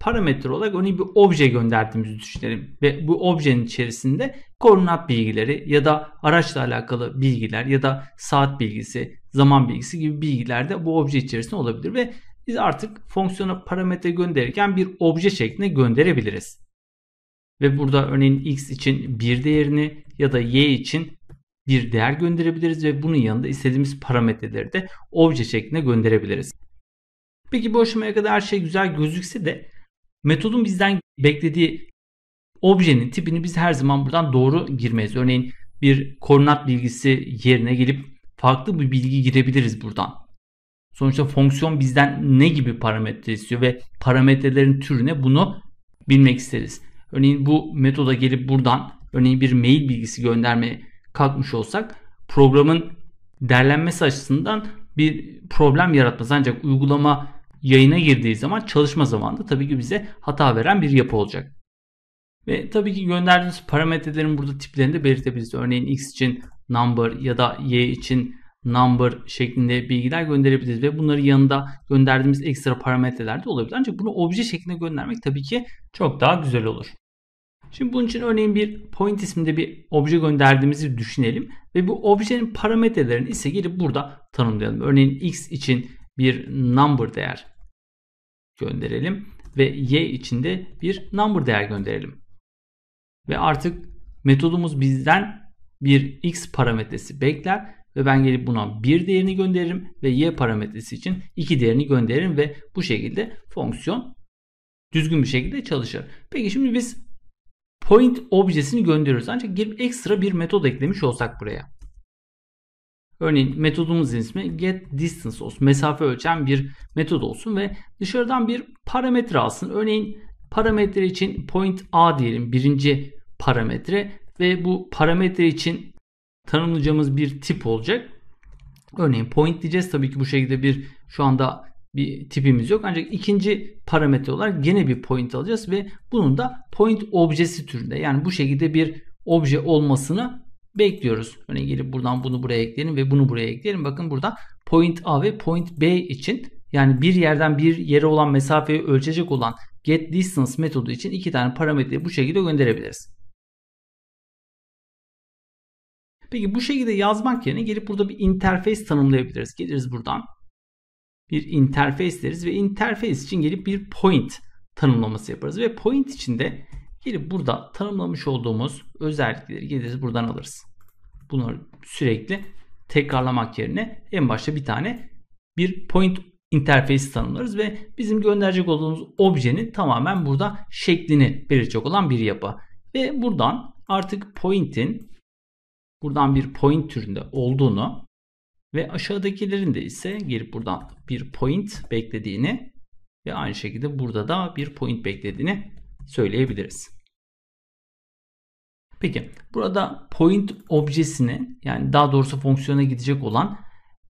parametre olarak örneğin bir obje gönderdiğimizi düşünelim ve bu objenin içerisinde koordinat bilgileri ya da araçla alakalı bilgiler ya da saat bilgisi, zaman bilgisi gibi bilgiler de bu obje içerisinde olabilir ve biz artık fonksiyona parametre gönderirken bir obje şeklinde gönderebiliriz. Ve burada örneğin x için bir değerini ya da y için bir değer gönderebiliriz ve bunun yanında istediğimiz parametreleri de obje şeklinde gönderebiliriz. Peki bu aşamaya kadar her şey güzel gözükse de metodun bizden beklediği objenin tipini biz her zaman buradan doğru girmeyiz. Örneğin bir koordinat bilgisi yerine gelip farklı bir bilgi girebiliriz buradan. Sonuçta fonksiyon bizden ne gibi parametre istiyor ve parametrelerin türüne bunu bilmek isteriz. Örneğin bu metoda gelip buradan örneğin bir mail bilgisi göndermeye kalkmış olsak programın derlenmesi açısından bir problem yaratmaz. Ancak uygulama yayına girdiği zaman çalışma zamanında tabii ki bize hata veren bir yapı olacak. Ve tabii ki gönderdiğimiz parametrelerin burada tiplerini de belirtebiliriz. Örneğin x için number ya da y için number şeklinde bilgiler gönderebiliriz ve bunları yanında gönderdiğimiz ekstra parametreler de olabilir. Ancak bunu obje şeklinde göndermek tabii ki çok daha güzel olur. Şimdi bunun için örneğin bir point isminde bir obje gönderdiğimizi düşünelim ve bu objenin parametrelerini ise gelip burada tanımlayalım. Örneğin x için bir number değer gönderelim ve y için de bir number değer gönderelim. Ve artık metodumuz bizden bir x parametresi bekler ve ben gelip buna bir değerini gönderirim ve y parametresi için iki değerini gönderirim ve bu şekilde fonksiyon düzgün bir şekilde çalışır. Peki şimdi biz point objesini gönderiyoruz ancak gelip ekstra bir metod eklemiş olsak buraya. Örneğin metodumuzun ismi get distance olsun. Mesafe ölçen bir metod olsun ve dışarıdan bir parametre alsın. Örneğin parametre için point A diyelim birinci parametre ve bu parametre için tanımlayacağımız bir tip olacak. Örneğin point diyeceğiz. Tabii ki bu şekilde bir şu anda bir tipimiz yok. Ancak ikinci parametre olarak gene bir point alacağız ve bunun da point objesi türünde yani bu şekilde bir obje olmasını bekliyoruz. Örneğin gelip buradan bunu buraya ekleyelim ve bunu buraya ekleyelim. Bakın burada point A ve point B için yani bir yerden bir yere olan mesafeyi ölçecek olan get distance metodu için iki tane parametreyi bu şekilde gönderebiliriz. Peki bu şekilde yazmak yerine gelip burada bir interface tanımlayabiliriz. Geliriz buradan. Bir interface deriz ve interface için gelip bir point tanımlaması yaparız. Ve point içinde gelip burada tanımlamış olduğumuz özellikleri geliriz buradan alırız. Bunu sürekli tekrarlamak yerine en başta bir tane bir point interface tanımlarız ve bizim gönderecek olduğumuz objenin tamamen burada şeklini belirtecek olan bir yapı. Ve buradan artık point'in buradan bir point türünde olduğunu ve aşağıdakilerin de ise girip buradan bir point beklediğini ve aynı şekilde burada da bir point beklediğini söyleyebiliriz. Peki burada point objesini yani daha doğrusu fonksiyona gidecek olan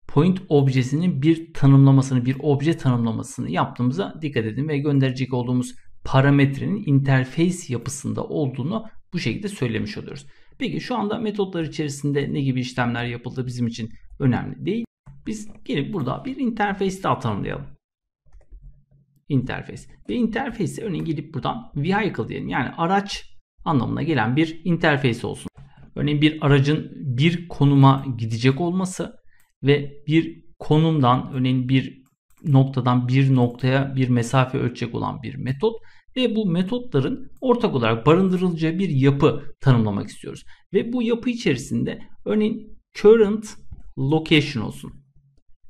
point objesinin bir tanımlamasını, bir obje tanımlamasını yaptığımıza dikkat edin ve gönderecek olduğumuz parametrenin interface yapısında olduğunu bu şekilde söylemiş oluyoruz. Peki şu anda metotlar içerisinde ne gibi işlemler yapıldı bizim için önemli değil. Biz gelip burada bir interface daha tanımlayalım. Interface. Ve interface örneğin gelip buradan vehicle diyelim. Yani araç anlamına gelen bir interface olsun. Örneğin bir aracın bir konuma gidecek olması ve bir konumdan örneğin bir noktadan bir noktaya bir mesafe ölçecek olan bir metot ve bu metotların ortak olarak barındırılacağı bir yapı tanımlamak istiyoruz. Ve bu yapı içerisinde örneğin current location olsun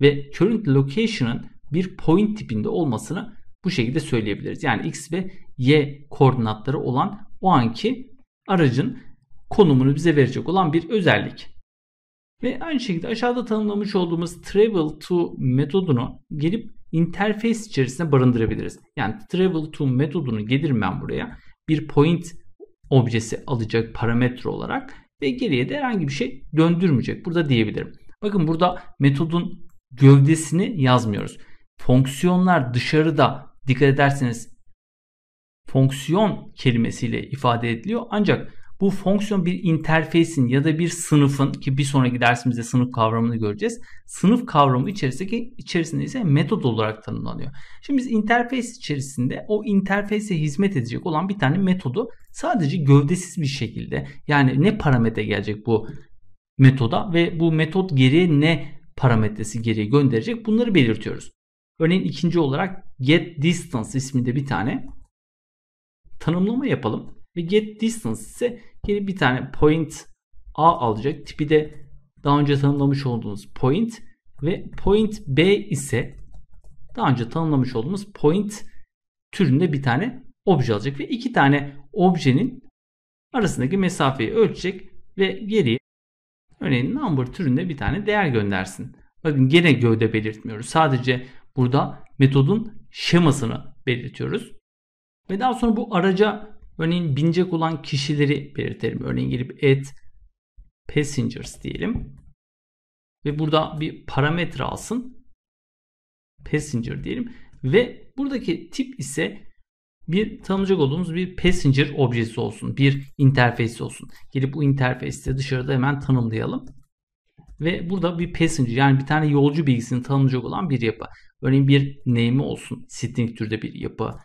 ve current location'ın bir point tipinde olmasını bu şekilde söyleyebiliriz. Yani x ve y koordinatları olan o anki aracın konumunu bize verecek olan bir özellik. Ve aynı şekilde aşağıda tanımlamış olduğumuz travel to metodunu gelip interface içerisinde barındırabiliriz. Yani travel to metodunu gelirim ben buraya. Bir point objesi alacak parametre olarak ve geriye de herhangi bir şey döndürmeyecek. Burada diyebilirim. Bakın burada metodun gövdesini yazmıyoruz. Fonksiyonlar dışarıda dikkat ederseniz fonksiyon kelimesiyle ifade ediliyor. Ancak bu fonksiyon bir interfeysin ya da bir sınıfın ki bir sonraki dersimizde sınıf kavramını göreceğiz. Sınıf kavramı içerisindeki içerisinde ise metod olarak tanımlanıyor. Şimdi biz interfeys içerisinde o interfeyse hizmet edecek olan bir tane metodu sadece gövdesiz bir şekilde yani ne parametre gelecek bu metoda ve bu metot geriye ne parametresi geriye gönderecek bunları belirtiyoruz. Örneğin ikinci olarak get distance isminde bir tane tanımlama yapalım ve get distance ise Geri bir tane point A alacak. Tipi de daha önce tanımlamış olduğunuz point ve point B ise daha önce tanımlamış olduğumuz point türünde bir tane obje alacak ve iki tane objenin arasındaki mesafeyi ölçecek ve geriye örneğin number türünde bir tane değer göndersin. Bakın gene gövde belirtmiyoruz. Sadece burada metodun şemasını belirtiyoruz. Ve daha sonra bu araca Örneğin binecek olan kişileri belirtelim. Örneğin gelip add passengers diyelim. Ve burada bir parametre alsın. Passenger diyelim. Ve buradaki tip ise bir tanımlayacak olduğumuz bir passenger objesi olsun. Bir interface olsun. Gelip bu interface'i dışarıda hemen tanımlayalım. Ve burada bir passenger yani bir tane yolcu bilgisini tanımlayacak olan bir yapı. Örneğin bir name'i olsun. String türde bir yapı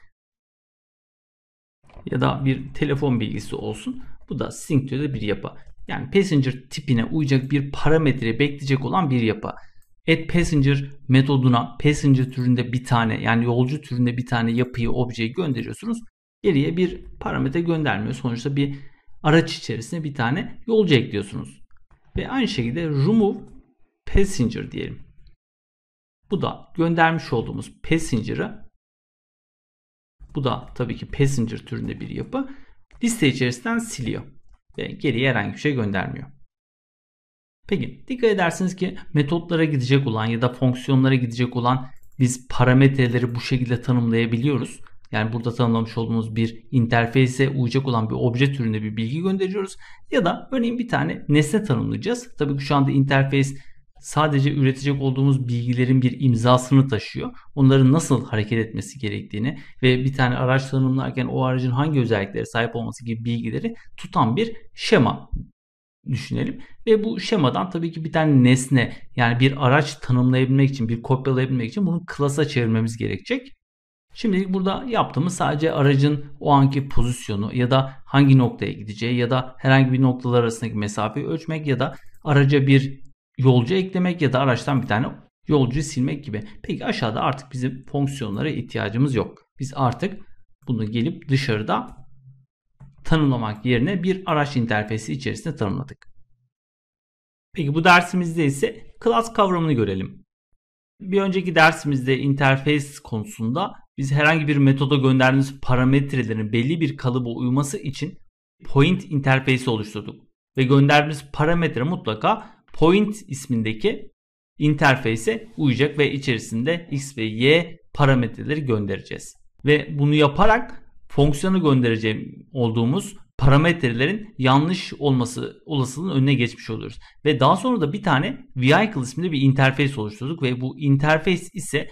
ya da bir telefon bilgisi olsun. Bu da sync bir yapı. Yani passenger tipine uyacak bir parametre bekleyecek olan bir yapı. Add passenger metoduna passenger türünde bir tane yani yolcu türünde bir tane yapıyı objeyi gönderiyorsunuz. Geriye bir parametre göndermiyor. Sonuçta bir araç içerisine bir tane yolcu ekliyorsunuz. Ve aynı şekilde remove passenger diyelim. Bu da göndermiş olduğumuz passenger'ı bu da tabii ki passenger türünde bir yapı. Liste içerisinden siliyor ve geriye herhangi bir şey göndermiyor. Peki dikkat edersiniz ki metotlara gidecek olan ya da fonksiyonlara gidecek olan biz parametreleri bu şekilde tanımlayabiliyoruz. Yani burada tanımlamış olduğumuz bir interfeyse uyacak olan bir obje türünde bir bilgi gönderiyoruz. Ya da örneğin bir tane nesne tanımlayacağız. Tabii ki şu anda interface sadece üretecek olduğumuz bilgilerin bir imzasını taşıyor. Onların nasıl hareket etmesi gerektiğini ve bir tane araç tanımlarken o aracın hangi özelliklere sahip olması gibi bilgileri tutan bir şema düşünelim. Ve bu şemadan tabii ki bir tane nesne yani bir araç tanımlayabilmek için, bir kopyalayabilmek için bunu klasa çevirmemiz gerekecek. Şimdilik burada yaptığımız sadece aracın o anki pozisyonu ya da hangi noktaya gideceği ya da herhangi bir noktalar arasındaki mesafeyi ölçmek ya da araca bir yolcu eklemek ya da araçtan bir tane yolcu silmek gibi. Peki aşağıda artık bizim fonksiyonlara ihtiyacımız yok. Biz artık bunu gelip dışarıda tanımlamak yerine bir araç interfesi içerisinde tanımladık. Peki bu dersimizde ise class kavramını görelim. Bir önceki dersimizde interface konusunda biz herhangi bir metoda gönderdiğimiz parametrelerin belli bir kalıba uyması için point interface oluşturduk. Ve gönderdiğimiz parametre mutlaka point ismindeki interface'e uyacak ve içerisinde x ve y parametreleri göndereceğiz. Ve bunu yaparak fonksiyonu göndereceğim olduğumuz parametrelerin yanlış olması olasılığının önüne geçmiş oluyoruz. Ve daha sonra da bir tane vehicle isminde bir interface oluşturduk ve bu interface ise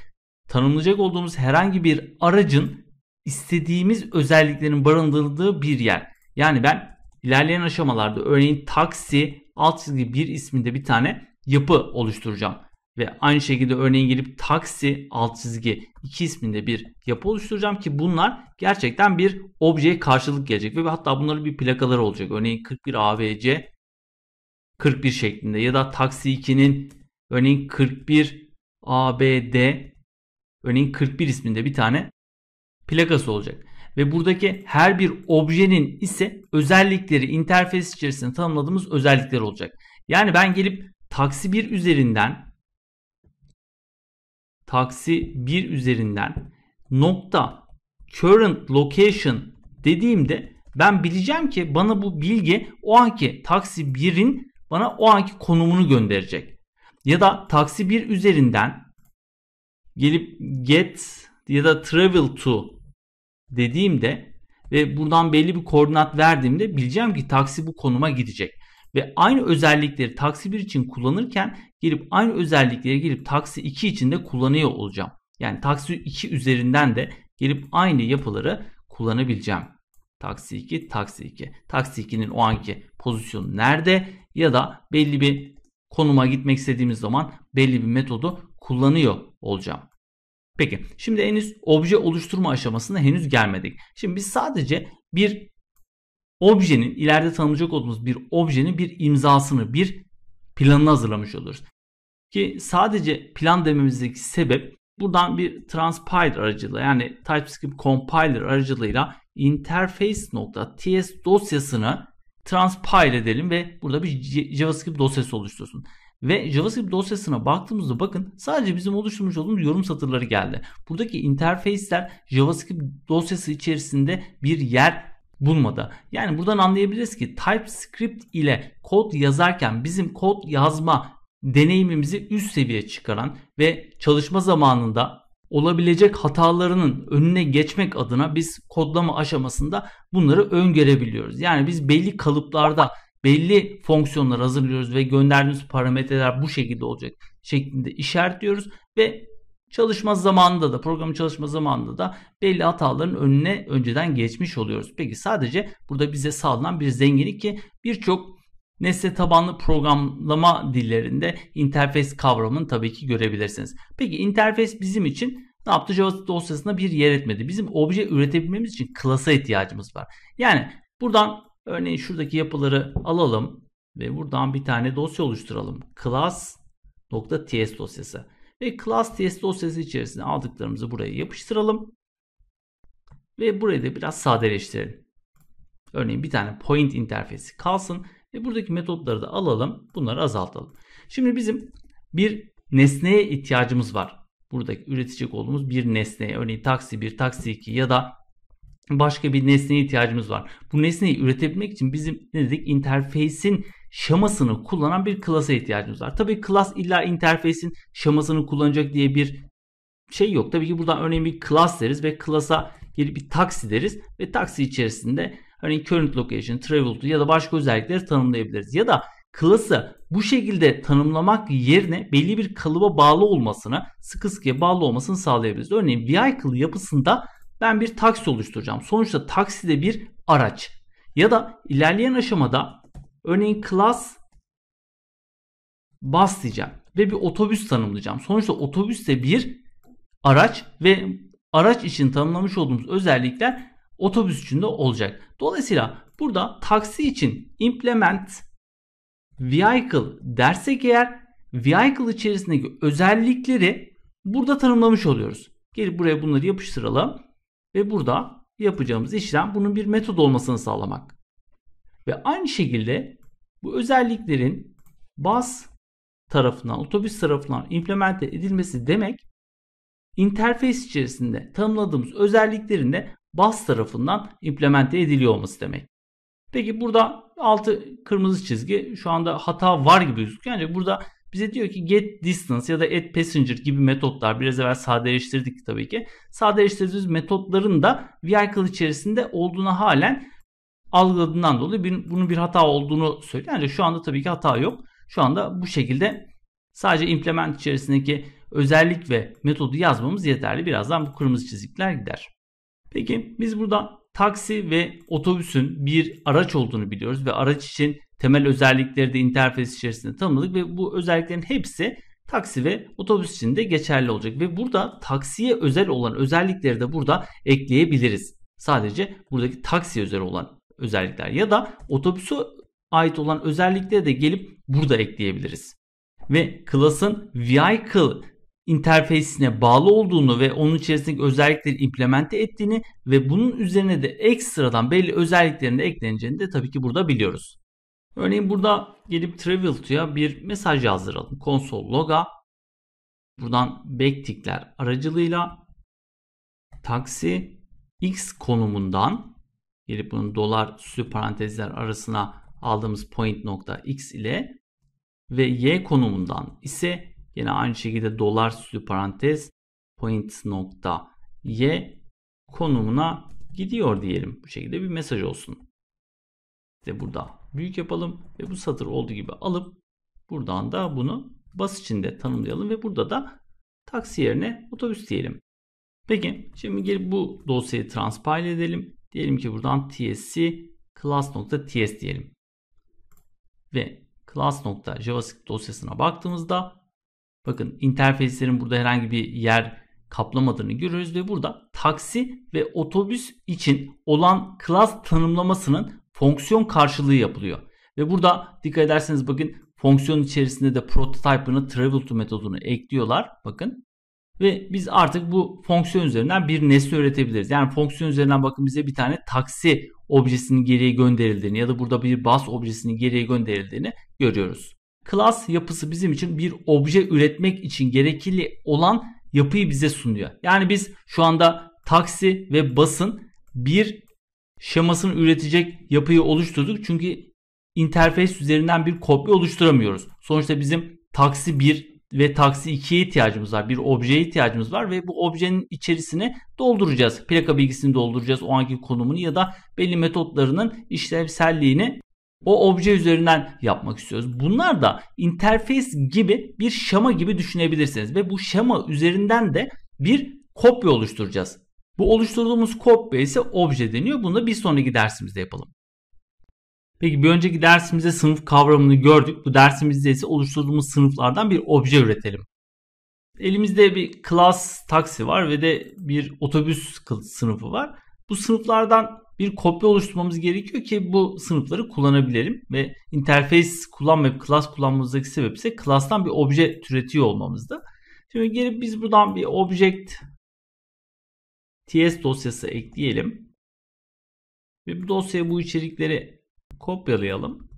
tanımlayacak olduğumuz herhangi bir aracın istediğimiz özelliklerin barındırıldığı bir yer. Yani ben ilerleyen aşamalarda örneğin taksi alt çizgi 1 isminde bir tane yapı oluşturacağım. Ve aynı şekilde örneğin gelip taksi alt çizgi 2 isminde bir yapı oluşturacağım ki bunlar gerçekten bir objeye karşılık gelecek. Ve hatta bunların bir plakaları olacak. Örneğin 41 AVC 41 şeklinde ya da taksi 2'nin örneğin 41 ABD örneğin 41 isminde bir tane plakası olacak ve buradaki her bir objenin ise özellikleri interfez içerisinde tanımladığımız özellikler olacak. Yani ben gelip taksi 1 üzerinden taksi 1 üzerinden nokta current location dediğimde ben bileceğim ki bana bu bilgi o anki taksi 1'in bana o anki konumunu gönderecek. Ya da taksi 1 üzerinden gelip get ya da travel to dediğimde ve buradan belli bir koordinat verdiğimde bileceğim ki taksi bu konuma gidecek. Ve aynı özellikleri taksi 1 için kullanırken girip aynı özellikleri girip taksi 2 için de kullanıyor olacağım. Yani taksi 2 üzerinden de girip aynı yapıları kullanabileceğim. Taksi 2, taksi 2. Taksi 2'nin o anki pozisyonu nerede ya da belli bir konuma gitmek istediğimiz zaman belli bir metodu kullanıyor olacağım. Peki şimdi henüz obje oluşturma aşamasına henüz gelmedik. Şimdi biz sadece bir objenin ileride tanımlayacak olduğumuz bir objenin bir imzasını bir planını hazırlamış oluruz. Ki sadece plan dememizdeki sebep buradan bir transpiler aracılığıyla yani TypeScript compiler aracılığıyla interface.ts dosyasını transpile edelim ve burada bir JavaScript dosyası oluştursun. Ve JavaScript dosyasına baktığımızda bakın sadece bizim oluşturmuş olduğumuz yorum satırları geldi. Buradaki interface'ler JavaScript dosyası içerisinde bir yer bulmadı. Yani buradan anlayabiliriz ki TypeScript ile kod yazarken bizim kod yazma deneyimimizi üst seviyeye çıkaran ve çalışma zamanında olabilecek hatalarının önüne geçmek adına biz kodlama aşamasında bunları öngörebiliyoruz. Yani biz belli kalıplarda belli fonksiyonlar hazırlıyoruz ve gönderdiğimiz parametreler bu şekilde olacak şeklinde işaretliyoruz ve çalışma zamanında da programın çalışma zamanında da belli hataların önüne önceden geçmiş oluyoruz. Peki sadece burada bize sağlanan bir zenginlik ki birçok nesne tabanlı programlama dillerinde interface kavramını tabii ki görebilirsiniz. Peki interface bizim için ne yaptı? JavaScript dosyasında bir yer etmedi. Bizim obje üretebilmemiz için klasa ihtiyacımız var. Yani buradan Örneğin şuradaki yapıları alalım ve buradan bir tane dosya oluşturalım. Class.ts dosyası. Ve class.ts dosyası içerisinde aldıklarımızı buraya yapıştıralım. Ve burayı da biraz sadeleştirelim. Örneğin bir tane point interfesi kalsın. Ve buradaki metotları da alalım. Bunları azaltalım. Şimdi bizim bir nesneye ihtiyacımız var. Buradaki üretecek olduğumuz bir nesneye. Örneğin taksi 1, taksi 2 ya da başka bir nesneye ihtiyacımız var. Bu nesneyi üretebilmek için bizim ne dedik interfeysin şamasını kullanan bir klasa ihtiyacımız var. Tabii klas illa interfeysin şamasını kullanacak diye bir şey yok. Tabii ki buradan örneğin bir klas deriz ve klasa gelip bir taksi deriz ve taksi içerisinde örneğin current location, travel to ya da başka özellikleri tanımlayabiliriz. Ya da klası bu şekilde tanımlamak yerine belli bir kalıba bağlı olmasını, sıkı sıkıya bağlı olmasını sağlayabiliriz. Örneğin vehicle yapısında ben bir taksi oluşturacağım. Sonuçta taksi de bir araç. Ya da ilerleyen aşamada örneğin class bus diyeceğim ve bir otobüs tanımlayacağım. Sonuçta otobüs de bir araç ve araç için tanımlamış olduğumuz özellikler otobüs için de olacak. Dolayısıyla burada taksi için implement vehicle dersek eğer vehicle içerisindeki özellikleri burada tanımlamış oluyoruz. Gelip buraya bunları yapıştıralım. Ve burada yapacağımız işlem bunun bir metod olmasını sağlamak. Ve aynı şekilde bu özelliklerin bas tarafından, otobüs tarafından implemente edilmesi demek interface içerisinde tanımladığımız özelliklerin de bas tarafından implemente ediliyor olması demek. Peki burada altı kırmızı çizgi şu anda hata var gibi gözüküyor. Ancak burada bize diyor ki get distance ya da add passenger gibi metotlar biraz evvel sadeleştirdik tabii ki. Sadeleştirdiğimiz metotların da vehicle içerisinde olduğuna halen algıladığından dolayı bir, bunun bir hata olduğunu söylüyor. Yani şu anda tabii ki hata yok. Şu anda bu şekilde sadece implement içerisindeki özellik ve metodu yazmamız yeterli. Birazdan bu kırmızı çizikler gider. Peki biz burada taksi ve otobüsün bir araç olduğunu biliyoruz ve araç için temel özellikleri de interfez içerisinde tanımladık ve bu özelliklerin hepsi taksi ve otobüs için de geçerli olacak. Ve burada taksiye özel olan özellikleri de burada ekleyebiliriz. Sadece buradaki taksiye özel olan özellikler ya da otobüse ait olan özellikleri de gelip burada ekleyebiliriz. Ve class'ın vehicle interfeysine bağlı olduğunu ve onun içerisindeki özellikleri implemente ettiğini ve bunun üzerine de ekstradan belli özelliklerin de ekleneceğini de tabii ki burada biliyoruz. Örneğin burada gelip travel to'ya bir mesaj yazdıralım. Konsol loga. Buradan backtickler aracılığıyla taksi x konumundan gelip bunun dolar süslü parantezler arasına aldığımız point nokta x ile ve y konumundan ise yine aynı şekilde dolar süslü parantez point nokta y konumuna gidiyor diyelim. Bu şekilde bir mesaj olsun. İşte burada büyük yapalım ve bu satır olduğu gibi alıp buradan da bunu bas içinde tanımlayalım ve burada da taksi yerine otobüs diyelim. Peki şimdi gelip bu dosyayı transpile edelim. Diyelim ki buradan tsc class.ts diyelim. Ve class.javascript dosyasına baktığımızda bakın interface'lerin burada herhangi bir yer kaplamadığını görüyoruz ve burada taksi ve otobüs için olan class tanımlamasının fonksiyon karşılığı yapılıyor. Ve burada dikkat ederseniz bakın fonksiyon içerisinde de prototype'ını travel to metodunu ekliyorlar. Bakın ve biz artık bu fonksiyon üzerinden bir nesne üretebiliriz. Yani fonksiyon üzerinden bakın bize bir tane taksi objesinin geriye gönderildiğini ya da burada bir bas objesinin geriye gönderildiğini görüyoruz. Class yapısı bizim için bir obje üretmek için gerekli olan yapıyı bize sunuyor. Yani biz şu anda taksi ve basın bir şemasını üretecek yapıyı oluşturduk. Çünkü interface üzerinden bir kopya oluşturamıyoruz. Sonuçta bizim taksi 1 ve taksi 2'ye ihtiyacımız var. Bir objeye ihtiyacımız var ve bu objenin içerisini dolduracağız. Plaka bilgisini dolduracağız. O anki konumunu ya da belli metotlarının işlevselliğini o obje üzerinden yapmak istiyoruz. Bunlar da interface gibi bir şema gibi düşünebilirsiniz ve bu şema üzerinden de bir kopya oluşturacağız. Bu oluşturduğumuz ise e obje deniyor. Bunu da bir sonraki dersimizde yapalım. Peki bir önceki dersimizde sınıf kavramını gördük. Bu dersimizde ise oluşturduğumuz sınıflardan bir obje üretelim. Elimizde bir class taksi var ve de bir otobüs sınıfı var. Bu sınıflardan bir kopya oluşturmamız gerekiyor ki bu sınıfları kullanabilelim ve interface kullanmayıp class kullanmamızdaki sebep ise class'tan bir obje türetiyor olmamızda. Şimdi gelip biz buradan bir object ts dosyası ekleyelim. Ve bu dosyaya bu içerikleri kopyalayalım.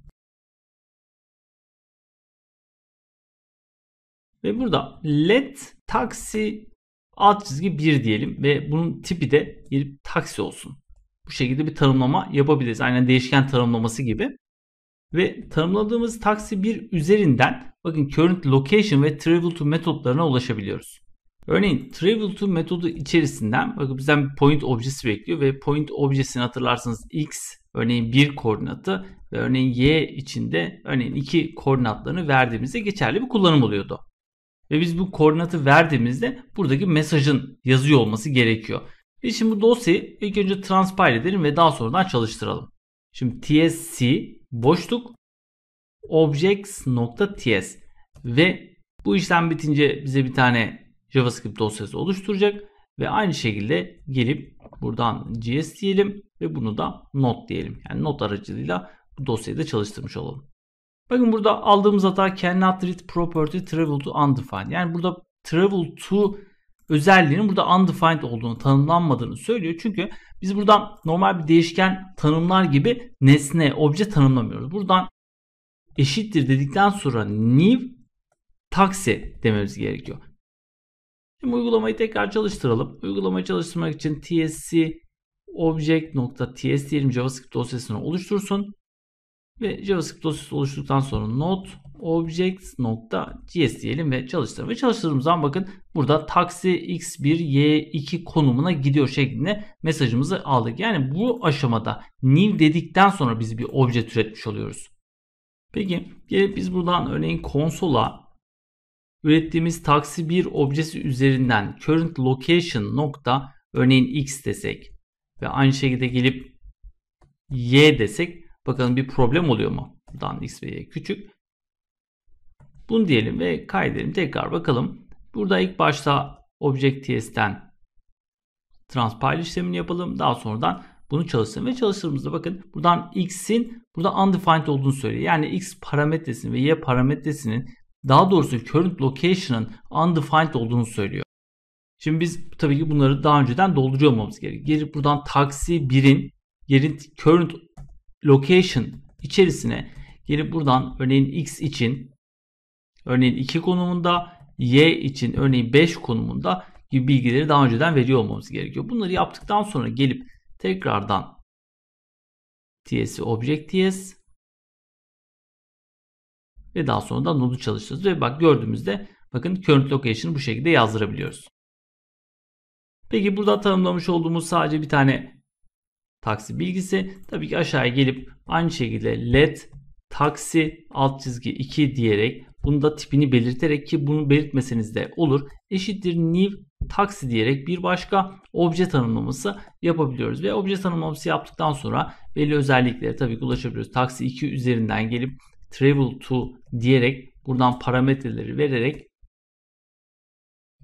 Ve burada let taksi alt çizgi 1 diyelim ve bunun tipi de bir taksi olsun. Bu şekilde bir tanımlama yapabiliriz. Aynen değişken tanımlaması gibi. Ve tanımladığımız taksi 1 üzerinden bakın current location ve travel to metotlarına ulaşabiliyoruz. Örneğin travel to metodu içerisinden bakın bizden bir point objesi bekliyor ve point objesini hatırlarsanız x örneğin bir koordinatı ve örneğin y içinde örneğin iki koordinatlarını verdiğimizde geçerli bir kullanım oluyordu. Ve biz bu koordinatı verdiğimizde buradaki mesajın yazıyor olması gerekiyor. Ve şimdi bu dosyayı ilk önce transpile edelim ve daha sonradan çalıştıralım. Şimdi tsc boşluk objects.ts ve bu işlem bitince bize bir tane JavaScript dosyası oluşturacak ve aynı şekilde gelip buradan JS diyelim ve bunu da not diyelim. Yani not aracılığıyla bu dosyayı da çalıştırmış olalım. Bakın burada aldığımız hata cannot read property travel to undefined. Yani burada travel to özelliğinin burada undefined olduğunu, tanımlanmadığını söylüyor. Çünkü biz buradan normal bir değişken tanımlar gibi nesne, obje tanımlamıyoruz. Buradan eşittir dedikten sonra new taksi dememiz gerekiyor. Şimdi uygulamayı tekrar çalıştıralım. Uygulamayı çalıştırmak için tsc object.ts diyelim JavaScript dosyasını oluştursun. Ve JavaScript dosyası oluştuktan sonra node objects.js diyelim ve çalıştıralım. Ve çalıştırdığımız zaman bakın burada taksi x1 y2 konumuna gidiyor şeklinde mesajımızı aldık. Yani bu aşamada new dedikten sonra biz bir obje üretmiş oluyoruz. Peki gelip biz buradan örneğin konsola ürettiğimiz taksi bir objesi üzerinden current location nokta örneğin x desek ve aynı şekilde gelip y desek bakalım bir problem oluyor mu? Buradan x ve y küçük. Bunu diyelim ve kaydedelim. Tekrar bakalım. Burada ilk başta Objects.ts'ten transpile işlemini yapalım. Daha sonradan bunu çalıştırın ve çalıştırdığımızda bakın buradan x'in burada undefined olduğunu söylüyor. Yani x parametresinin ve y parametresinin daha doğrusu current location'ın undefined olduğunu söylüyor. Şimdi biz tabii ki bunları daha önceden dolduruyor olmamız gerekiyor. Gelip buradan taksi 1'in yerin current location içerisine gelip buradan örneğin x için örneğin 2 konumunda y için örneğin 5 konumunda gibi bilgileri daha önceden veriyor olmamız gerekiyor. Bunları yaptıktan sonra gelip tekrardan TS object TS ve daha sonra da nodu çalıştırırız. Ve bak gördüğümüzde bakın current location'ı bu şekilde yazdırabiliyoruz. Peki burada tanımlamış olduğumuz sadece bir tane taksi bilgisi. Tabii ki aşağıya gelip aynı şekilde let taksi alt çizgi 2 diyerek bunu da tipini belirterek ki bunu belirtmeseniz de olur. Eşittir new taksi diyerek bir başka obje tanımlaması yapabiliyoruz. Ve obje tanımlaması yaptıktan sonra belli özelliklere tabii ki ulaşabiliyoruz. Taksi 2 üzerinden gelip travel to diyerek buradan parametreleri vererek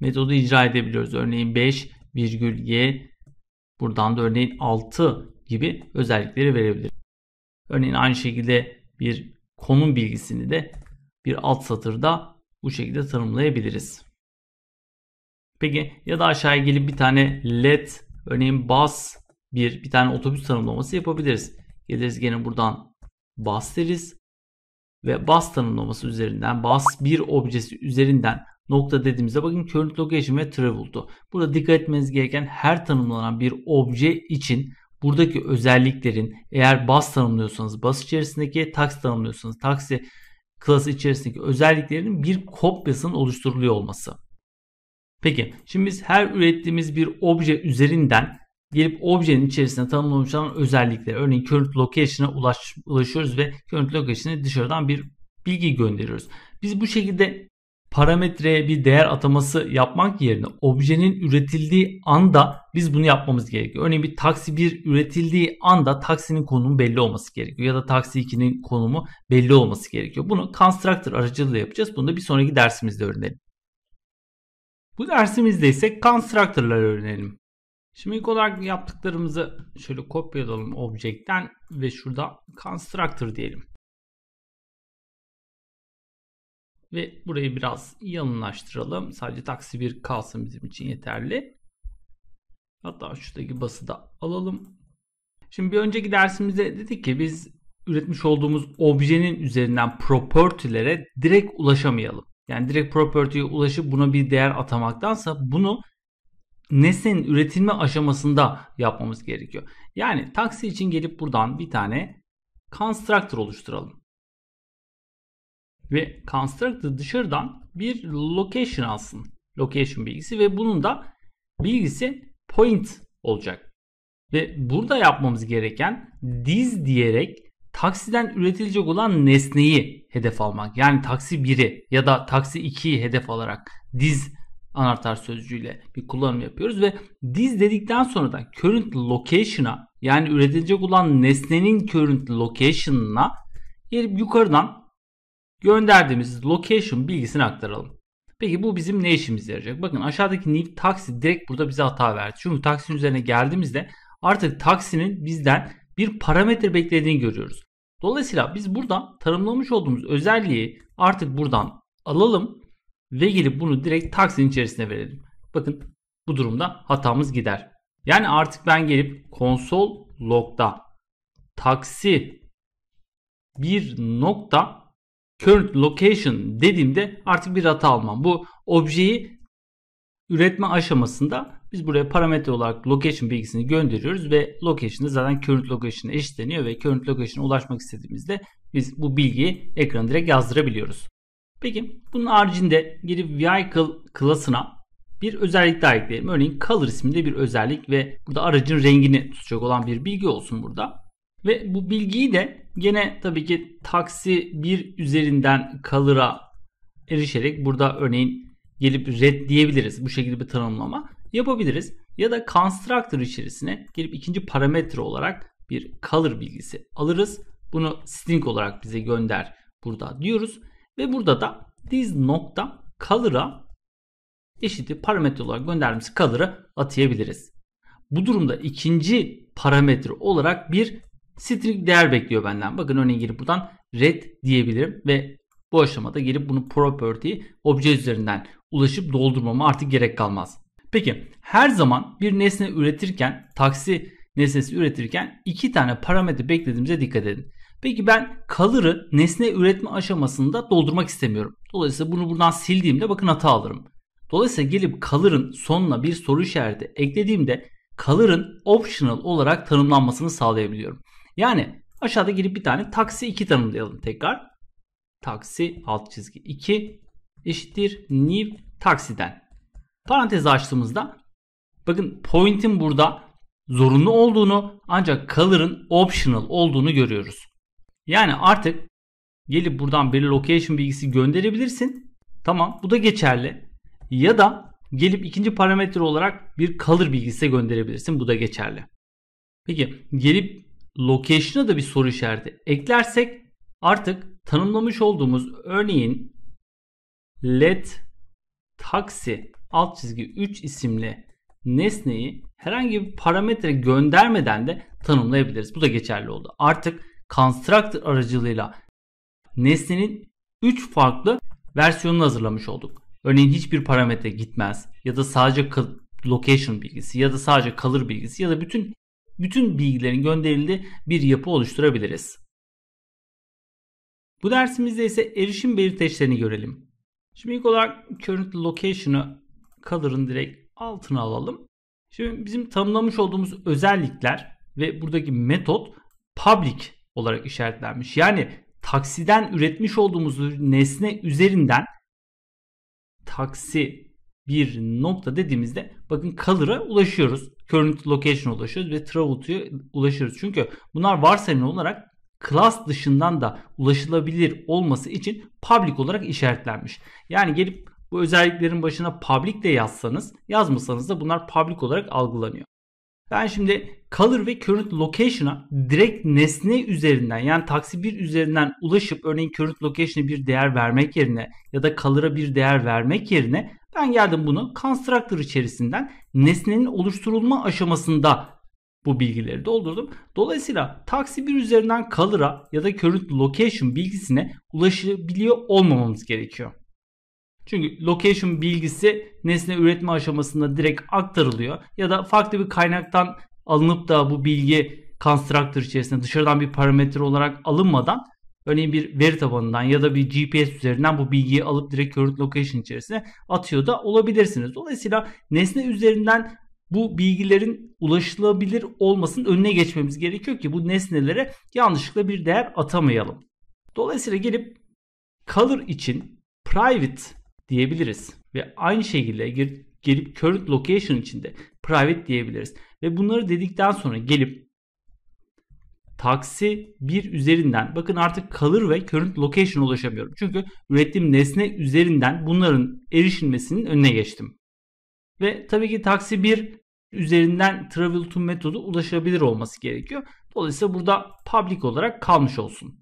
metodu icra edebiliyoruz. Örneğin 5 virgül y buradan da örneğin 6 gibi özellikleri verebiliriz. Örneğin aynı şekilde bir konum bilgisini de bir alt satırda bu şekilde tanımlayabiliriz. Peki ya da aşağıya gelip bir tane let örneğin bus bir bir tane otobüs tanımlaması yapabiliriz. Geliriz gene buradan bus deriz ve bus tanımlaması üzerinden bus bir objesi üzerinden nokta dediğimizde bakın current location ve travel'du. Burada dikkat etmeniz gereken her tanımlanan bir obje için buradaki özelliklerin eğer bus tanımlıyorsanız bus içerisindeki taksi tanımlıyorsanız taksi klası içerisindeki özelliklerin bir kopyasının oluşturuluyor olması. Peki şimdi biz her ürettiğimiz bir obje üzerinden gelip objenin içerisinde tanımlanmış olan özellikleri örneğin current location'a ulaşıyoruz ve current location'a dışarıdan bir bilgi gönderiyoruz. Biz bu şekilde parametreye bir değer ataması yapmak yerine objenin üretildiği anda biz bunu yapmamız gerekiyor. Örneğin bir taksi 1 üretildiği anda taksinin konumu belli olması gerekiyor ya da taksi 2'nin konumu belli olması gerekiyor. Bunu constructor aracılığıyla yapacağız. Bunu da bir sonraki dersimizde öğrenelim. Bu dersimizde ise constructor'ları öğrenelim. Şimdi ilk olarak yaptıklarımızı şöyle kopyalayalım objekten ve şurada constructor diyelim. Ve burayı biraz yalınlaştıralım. Sadece taksi bir kalsın bizim için yeterli. Hatta şuradaki bası da alalım. Şimdi bir önceki dersimizde dedik ki biz üretmiş olduğumuz objenin üzerinden propertylere direkt ulaşamayalım. Yani direkt property'ye ulaşıp buna bir değer atamaktansa bunu nesnenin üretilme aşamasında yapmamız gerekiyor. Yani taksi için gelip buradan bir tane constructor oluşturalım. Ve constructor dışarıdan bir location alsın. Location bilgisi ve bunun da bilgisi point olacak. Ve burada yapmamız gereken diz diyerek taksiden üretilecek olan nesneyi hedef almak. Yani taksi 1'i ya da taksi 2'yi hedef alarak diz anahtar sözcüğüyle bir kullanım yapıyoruz ve diz dedikten sonra da current location'a yani üretilecek olan nesnenin current location'ına gelip yukarıdan gönderdiğimiz location bilgisini aktaralım. Peki bu bizim ne işimize yarayacak? Bakın aşağıdaki new taksi direkt burada bize hata verdi. Çünkü taksinin üzerine geldiğimizde artık taksinin bizden bir parametre beklediğini görüyoruz. Dolayısıyla biz burada tanımlamış olduğumuz özelliği artık buradan alalım ve gelip bunu direkt taksinin içerisine verelim. Bakın bu durumda hatamız gider. Yani artık ben gelip konsol log'da taksi bir nokta current location dediğimde artık bir hata almam. Bu objeyi üretme aşamasında biz buraya parametre olarak location bilgisini gönderiyoruz ve location'da zaten current location'a eşitleniyor ve current location'a ulaşmak istediğimizde biz bu bilgiyi ekrana direkt yazdırabiliyoruz. Peki bunun haricinde girip vehicle klasına bir özellik daha ekleyelim. Örneğin color isminde bir özellik ve burada aracın rengini tutacak olan bir bilgi olsun burada. Ve bu bilgiyi de gene tabii ki taksi 1 üzerinden color'a erişerek burada örneğin gelip red diyebiliriz. Bu şekilde bir tanımlama yapabiliriz. Ya da constructor içerisine gelip ikinci parametre olarak bir color bilgisi alırız. Bunu string olarak bize gönder burada diyoruz ve burada da diz nokta color'a eşittir parametre olarak gönderdiğimiz color'ı atayabiliriz. Bu durumda ikinci parametre olarak bir string değer bekliyor benden. Bakın örneğin girip buradan red diyebilirim ve bu aşamada gelip bunu property obje üzerinden ulaşıp doldurmama artık gerek kalmaz. Peki her zaman bir nesne üretirken taksi nesnesi üretirken iki tane parametre beklediğimize dikkat edin. Peki ben kalırı nesne üretme aşamasında doldurmak istemiyorum. Dolayısıyla bunu buradan sildiğimde bakın hata alırım. Dolayısıyla gelip kalırın sonuna bir soru işareti eklediğimde kalırın optional olarak tanımlanmasını sağlayabiliyorum. Yani aşağıda girip bir tane taksi 2 tanımlayalım tekrar. Taksi alt çizgi 2 eşittir new taksiden. Parantezi açtığımızda bakın point'in burada zorunlu olduğunu ancak color'ın optional olduğunu görüyoruz. Yani artık gelip buradan bir location bilgisi gönderebilirsin. Tamam bu da geçerli. Ya da gelip ikinci parametre olarak bir color bilgisi gönderebilirsin. Bu da geçerli. Peki gelip location'a da bir soru işareti eklersek artık tanımlamış olduğumuz örneğin let taksi alt çizgi 3 isimli nesneyi herhangi bir parametre göndermeden de tanımlayabiliriz. Bu da geçerli oldu. Artık constructor aracılığıyla nesnenin 3 farklı versiyonunu hazırlamış olduk. Örneğin hiçbir parametre gitmez ya da sadece location bilgisi ya da sadece color bilgisi ya da bütün bütün bilgilerin gönderildiği bir yapı oluşturabiliriz. Bu dersimizde ise erişim belirteçlerini görelim. Şimdi ilk olarak current location'ı color'ın direkt altına alalım. Şimdi bizim tanımlamış olduğumuz özellikler ve buradaki metot public olarak işaretlenmiş. Yani taksiden üretmiş olduğumuz nesne üzerinden taksi bir nokta dediğimizde bakın color'a ulaşıyoruz. Current location'a ulaşıyoruz ve travel to'ya ulaşıyoruz. Çünkü bunlar varsayım olarak class dışından da ulaşılabilir olması için public olarak işaretlenmiş. Yani gelip bu özelliklerin başına public de yazsanız yazmasanız da bunlar public olarak algılanıyor. Ben şimdi color ve current location'a direkt nesne üzerinden yani taksi bir üzerinden ulaşıp örneğin current location'a bir değer vermek yerine ya da color'a bir değer vermek yerine ben geldim bunu constructor içerisinden nesnenin oluşturulma aşamasında bu bilgileri doldurdum. Dolayısıyla taksi bir üzerinden color'a ya da current location bilgisine ulaşabiliyor olmamamız gerekiyor. Çünkü location bilgisi nesne üretme aşamasında direkt aktarılıyor ya da farklı bir kaynaktan alınıp da bu bilgi constructor içerisinde dışarıdan bir parametre olarak alınmadan örneğin bir veri tabanından ya da bir GPS üzerinden bu bilgiyi alıp direkt current location içerisine atıyor da olabilirsiniz. Dolayısıyla nesne üzerinden bu bilgilerin ulaşılabilir olmasının önüne geçmemiz gerekiyor ki bu nesnelere yanlışlıkla bir değer atamayalım. Dolayısıyla gelip color için private diyebiliriz. Ve aynı şekilde gelip, gelip current location içinde private diyebiliriz. Ve bunları dedikten sonra gelip taksi bir üzerinden bakın artık kalır ve current location'a ulaşamıyorum. Çünkü ürettiğim nesne üzerinden bunların erişilmesinin önüne geçtim. Ve tabii ki taksi bir üzerinden travel to metodu ulaşabilir olması gerekiyor. Dolayısıyla burada public olarak kalmış olsun.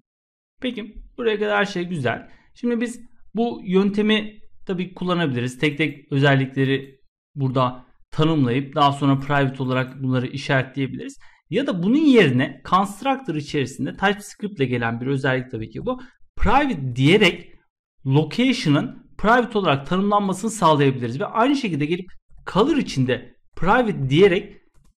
Peki buraya kadar her şey güzel. Şimdi biz bu yöntemi tabii kullanabiliriz. Tek tek özellikleri burada tanımlayıp daha sonra private olarak bunları işaretleyebiliriz. Ya da bunun yerine constructor içerisinde TypeScript ile gelen bir özellik tabii ki bu. Private diyerek location'ın private olarak tanımlanmasını sağlayabiliriz. Ve aynı şekilde gelip color içinde private diyerek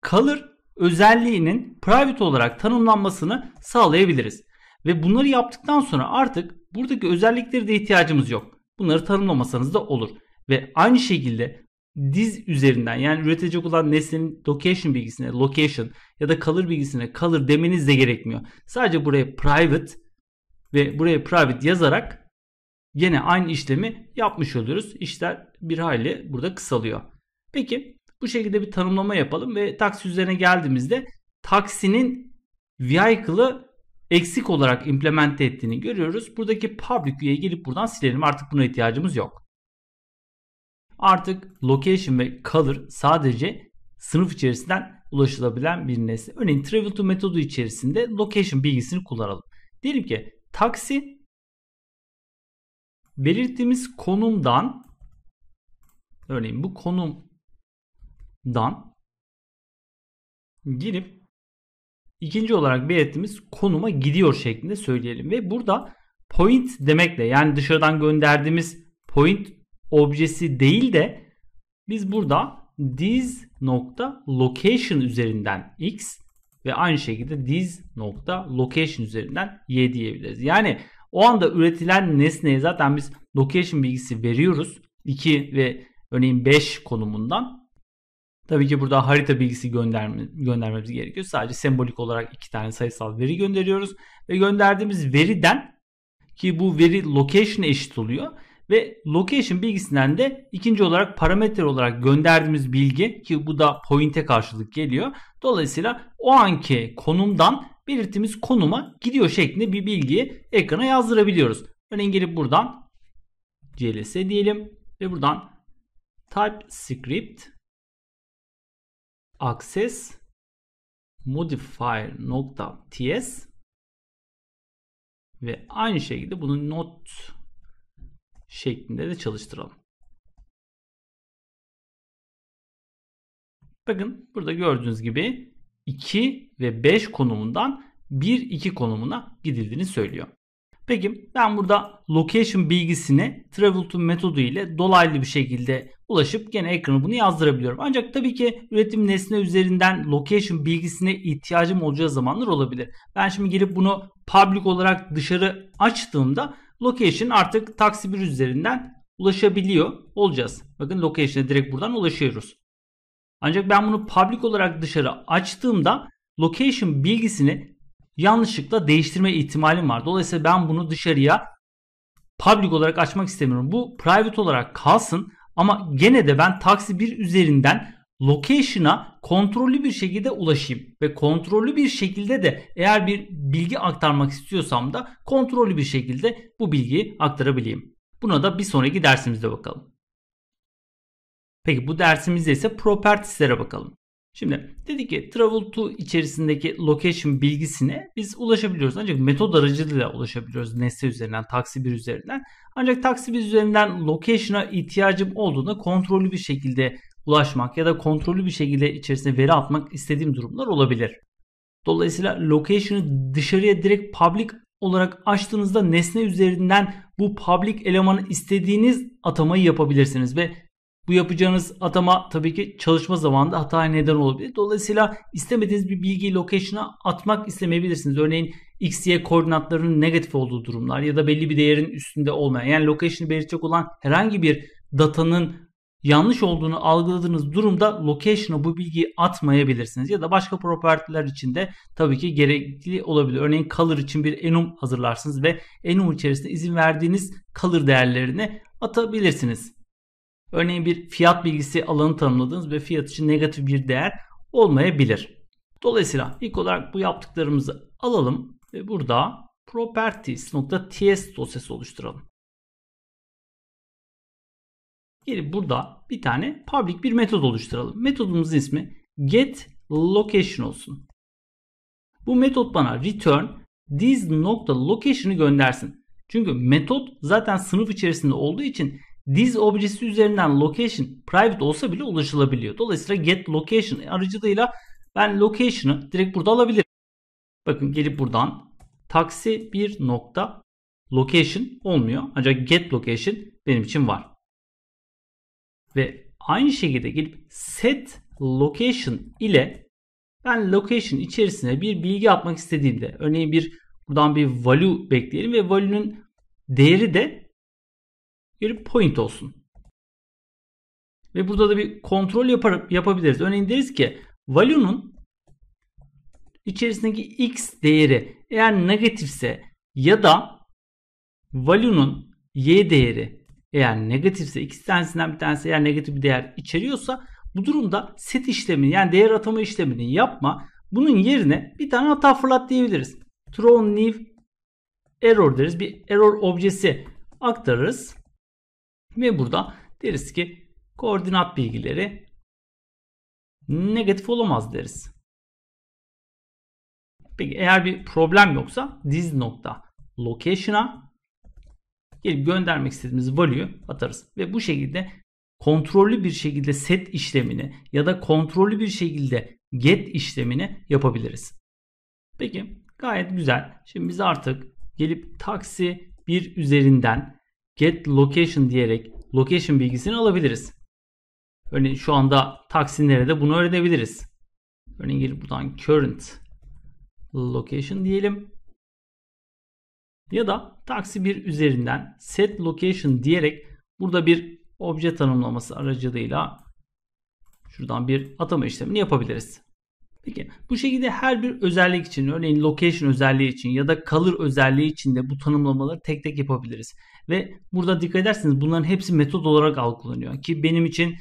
color özelliğinin private olarak tanımlanmasını sağlayabiliriz. Ve bunları yaptıktan sonra artık buradaki özelliklere de ihtiyacımız yok bunları tanımlamasanız da olur. Ve aynı şekilde diz üzerinden yani üretecek olan nesnenin location bilgisine location ya da color bilgisine color demeniz de gerekmiyor. Sadece buraya private ve buraya private yazarak gene aynı işlemi yapmış oluyoruz. İşler bir hayli burada kısalıyor. Peki bu şekilde bir tanımlama yapalım ve taksi üzerine geldiğimizde taksinin vehicle'ı eksik olarak implement ettiğini görüyoruz. Buradaki public üyeye gelip buradan silelim. Artık buna ihtiyacımız yok. Artık location ve color sadece sınıf içerisinden ulaşılabilen bir nesne. Örneğin travel to metodu içerisinde location bilgisini kullanalım. Diyelim ki taksi belirttiğimiz konumdan örneğin bu konumdan girip İkinci olarak belirttiğimiz konuma gidiyor şeklinde söyleyelim. Ve burada point demekle yani dışarıdan gönderdiğimiz point objesi değil de biz burada this nokta location üzerinden x ve aynı şekilde this nokta location üzerinden y diyebiliriz. Yani o anda üretilen nesneye zaten biz location bilgisi veriyoruz. 2 ve örneğin 5 konumundan Tabii ki burada harita bilgisi gönderme, göndermemiz gerekiyor. Sadece sembolik olarak iki tane sayısal veri gönderiyoruz. Ve gönderdiğimiz veriden ki bu veri location eşit oluyor. Ve location bilgisinden de ikinci olarak parametre olarak gönderdiğimiz bilgi ki bu da point'e karşılık geliyor. Dolayısıyla o anki konumdan belirttiğimiz konuma gidiyor şeklinde bir bilgiyi ekrana yazdırabiliyoruz. Örneğin gelip buradan CLS diyelim ve buradan type script access modifier.ts ve aynı şekilde bunu not şeklinde de çalıştıralım. Bakın burada gördüğünüz gibi 2 ve 5 konumundan 1-2 konumuna gidildiğini söylüyor. Peki ben burada location bilgisini travel to metodu ile dolaylı bir şekilde ulaşıp gene ekrana bunu yazdırabiliyorum. Ancak tabii ki üretim nesne üzerinden location bilgisine ihtiyacım olacağı zamanlar olabilir. Ben şimdi gelip bunu public olarak dışarı açtığımda location artık taksi bir üzerinden ulaşabiliyor olacağız. Bakın location'a direkt buradan ulaşıyoruz. Ancak ben bunu public olarak dışarı açtığımda location bilgisini yanlışlıkla değiştirme ihtimalim var. Dolayısıyla ben bunu dışarıya public olarak açmak istemiyorum. Bu private olarak kalsın ama gene de ben taksi 1 üzerinden location'a kontrollü bir şekilde ulaşayım ve kontrollü bir şekilde de eğer bir bilgi aktarmak istiyorsam da kontrollü bir şekilde bu bilgiyi aktarabileyim. Buna da bir sonraki dersimizde bakalım. Peki bu dersimizde ise properties'lere bakalım. Şimdi dedik ki travel to içerisindeki location bilgisine biz ulaşabiliyoruz. Ancak metod aracılığıyla ulaşabiliyoruz nesne üzerinden, taksi bir üzerinden. Ancak taksi bir üzerinden location'a ihtiyacım olduğunda kontrollü bir şekilde ulaşmak ya da kontrollü bir şekilde içerisine veri atmak istediğim durumlar olabilir. Dolayısıyla location'ı dışarıya direkt public olarak açtığınızda nesne üzerinden bu public elemanı istediğiniz atamayı yapabilirsiniz ve bu yapacağınız atama tabii ki çalışma zamanında hataya neden olabilir. Dolayısıyla istemediğiniz bir bilgiyi location'a atmak istemeyebilirsiniz. Örneğin x, y koordinatlarının negatif olduğu durumlar ya da belli bir değerin üstünde olmayan yani location'ı belirtecek olan herhangi bir datanın yanlış olduğunu algıladığınız durumda location'a bu bilgiyi atmayabilirsiniz. Ya da başka propertiler için de tabii ki gerekli olabilir. Örneğin color için bir enum hazırlarsınız ve enum içerisinde izin verdiğiniz color değerlerini atabilirsiniz. Örneğin bir fiyat bilgisi alanı tanımladınız ve fiyat için negatif bir değer olmayabilir. Dolayısıyla ilk olarak bu yaptıklarımızı alalım ve burada properties.ts dosyası oluşturalım. Gelip burada bir tane public bir metod oluşturalım. Metodumuzun ismi get location olsun. Bu metot bana return this nokta göndersin. Çünkü metot zaten sınıf içerisinde olduğu için Diz objesi üzerinden location private olsa bile ulaşılabiliyor. Dolayısıyla get location aracılığıyla ben location'ı direkt burada alabilirim. Bakın gelip buradan taksi bir nokta location olmuyor. Ancak get location benim için var. Ve aynı şekilde gelip set location ile ben location içerisine bir bilgi atmak istediğimde örneğin bir buradan bir value bekleyelim ve value'nun değeri de bir point olsun. Ve burada da bir kontrol yapar, yapabiliriz. Örneğin deriz ki value'nun içerisindeki x değeri eğer negatifse ya da value'nun y değeri eğer negatifse ikisi tanesinden bir tanesi eğer negatif bir değer içeriyorsa bu durumda set işlemini yani değer atama işlemini yapma. Bunun yerine bir tane hata fırlat diyebiliriz. Throw new error deriz. Bir error objesi aktarırız. Ve burada deriz ki koordinat bilgileri negatif olamaz deriz. Peki eğer bir problem yoksa diz nokta location'a gelip göndermek istediğimiz value atarız. Ve bu şekilde kontrollü bir şekilde set işlemini ya da kontrollü bir şekilde get işlemini yapabiliriz. Peki gayet güzel. Şimdi biz artık gelip taksi bir üzerinden get location diyerek location bilgisini alabiliriz. Örneğin şu anda taksinlere de bunu öğrenebiliriz. Örneğin gelip buradan current location diyelim. Ya da taksi bir üzerinden set location diyerek burada bir obje tanımlaması aracılığıyla şuradan bir atama işlemini yapabiliriz. Peki bu şekilde her bir özellik için örneğin location özelliği için ya da color özelliği için de bu tanımlamaları tek tek yapabiliriz. Ve burada dikkat ederseniz bunların hepsi metot olarak algılanıyor. Ki benim için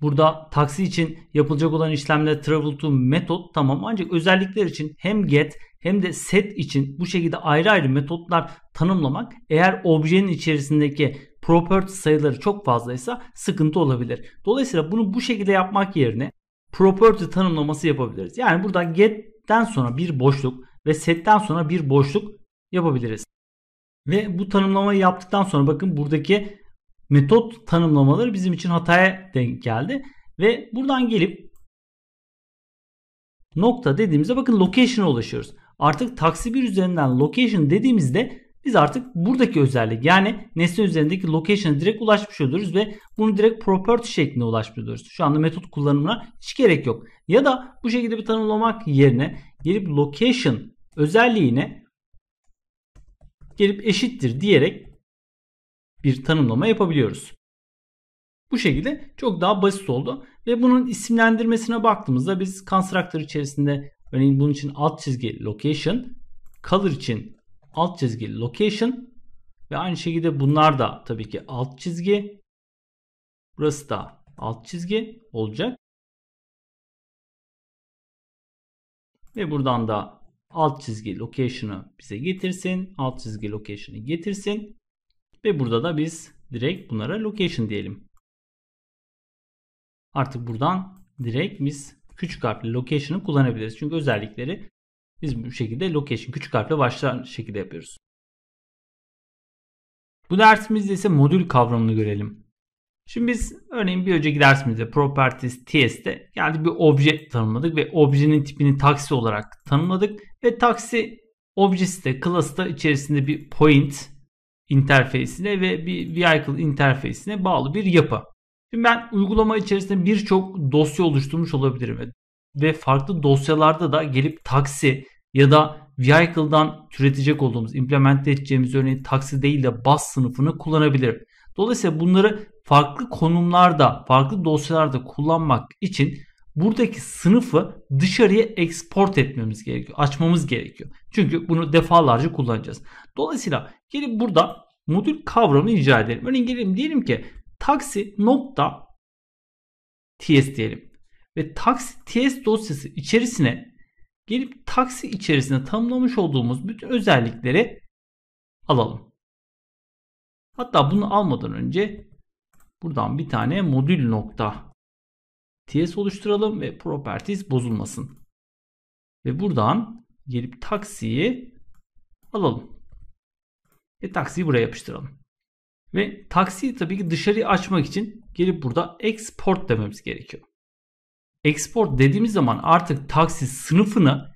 burada taksi için yapılacak olan işlemde travel to metot tamam ancak özellikler için hem get hem de set için bu şekilde ayrı ayrı metotlar tanımlamak eğer objenin içerisindeki property sayıları çok fazlaysa sıkıntı olabilir. Dolayısıyla bunu bu şekilde yapmak yerine property tanımlaması yapabiliriz. Yani burada get'ten sonra bir boşluk ve set'ten sonra bir boşluk yapabiliriz. Ve bu tanımlamayı yaptıktan sonra bakın buradaki metot tanımlamaları bizim için hataya denk geldi. Ve buradan gelip nokta dediğimizde bakın location'a ulaşıyoruz. Artık taksi bir üzerinden location dediğimizde biz artık buradaki özellik yani nesne üzerindeki location'a direkt ulaşmış oluyoruz ve bunu direkt property şeklinde ulaşmış oluyoruz. Şu anda metot kullanımına hiç gerek yok. Ya da bu şekilde bir tanımlamak yerine gelip location özelliğine gelip eşittir diyerek bir tanımlama yapabiliyoruz. Bu şekilde çok daha basit oldu ve bunun isimlendirmesine baktığımızda biz constructor içerisinde örneğin bunun için alt çizgi location, color için alt çizgi location ve aynı şekilde bunlar da tabii ki alt çizgi. Burası da alt çizgi olacak. Ve buradan da alt çizgi location'ı bize getirsin. Alt çizgi location'ı getirsin. Ve burada da biz direkt bunlara location diyelim. Artık buradan direkt biz küçük harfli location'ı kullanabiliriz. Çünkü özellikleri biz bu şekilde location küçük harfle başlayan şekilde yapıyoruz. Bu dersimizde ise modül kavramını görelim. Şimdi biz örneğin bir önceki dersimizde Properties TS'de yani bir obje tanımladık ve objenin tipini taksi olarak tanımladık ve taksi objesi de class da içerisinde bir point interface'ine ve bir vehicle interface'ine bağlı bir yapı. Şimdi ben uygulama içerisinde birçok dosya oluşturmuş olabilirim ve farklı dosyalarda da gelip taksi ya da vehicle'dan türetecek olduğumuz, implemente edeceğimiz örneğin taksi değil de bus sınıfını kullanabilir. Dolayısıyla bunları farklı konumlarda, farklı dosyalarda kullanmak için buradaki sınıfı dışarıya export etmemiz gerekiyor. Açmamız gerekiyor. Çünkü bunu defalarca kullanacağız. Dolayısıyla gelip burada modül kavramı icra edelim. Örneğin gelelim diyelim ki taksi nokta ts diyelim. Ve taksi ts dosyası içerisine gelip taksi içerisinde tanımlamış olduğumuz bütün özellikleri alalım. Hatta bunu almadan önce buradan bir tane modül nokta ts oluşturalım ve properties bozulmasın. Ve buradan gelip taksiyi alalım. Ve taksiyi buraya yapıştıralım. Ve taksiyi tabii ki dışarıya açmak için gelip burada export dememiz gerekiyor. Export dediğimiz zaman artık taksi sınıfını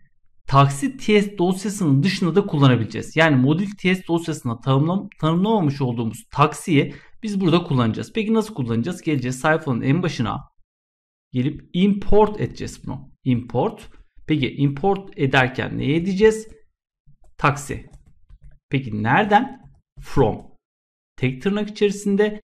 taksi TS dosyasının dışında da kullanabileceğiz. Yani modül TS dosyasına tanımlam tanımlamamış olduğumuz taksiyi biz burada kullanacağız. Peki nasıl kullanacağız? Geleceğiz sayfanın en başına gelip import edeceğiz bunu. Import. Peki import ederken ne edeceğiz? Taksi. Peki nereden? From. Tek tırnak içerisinde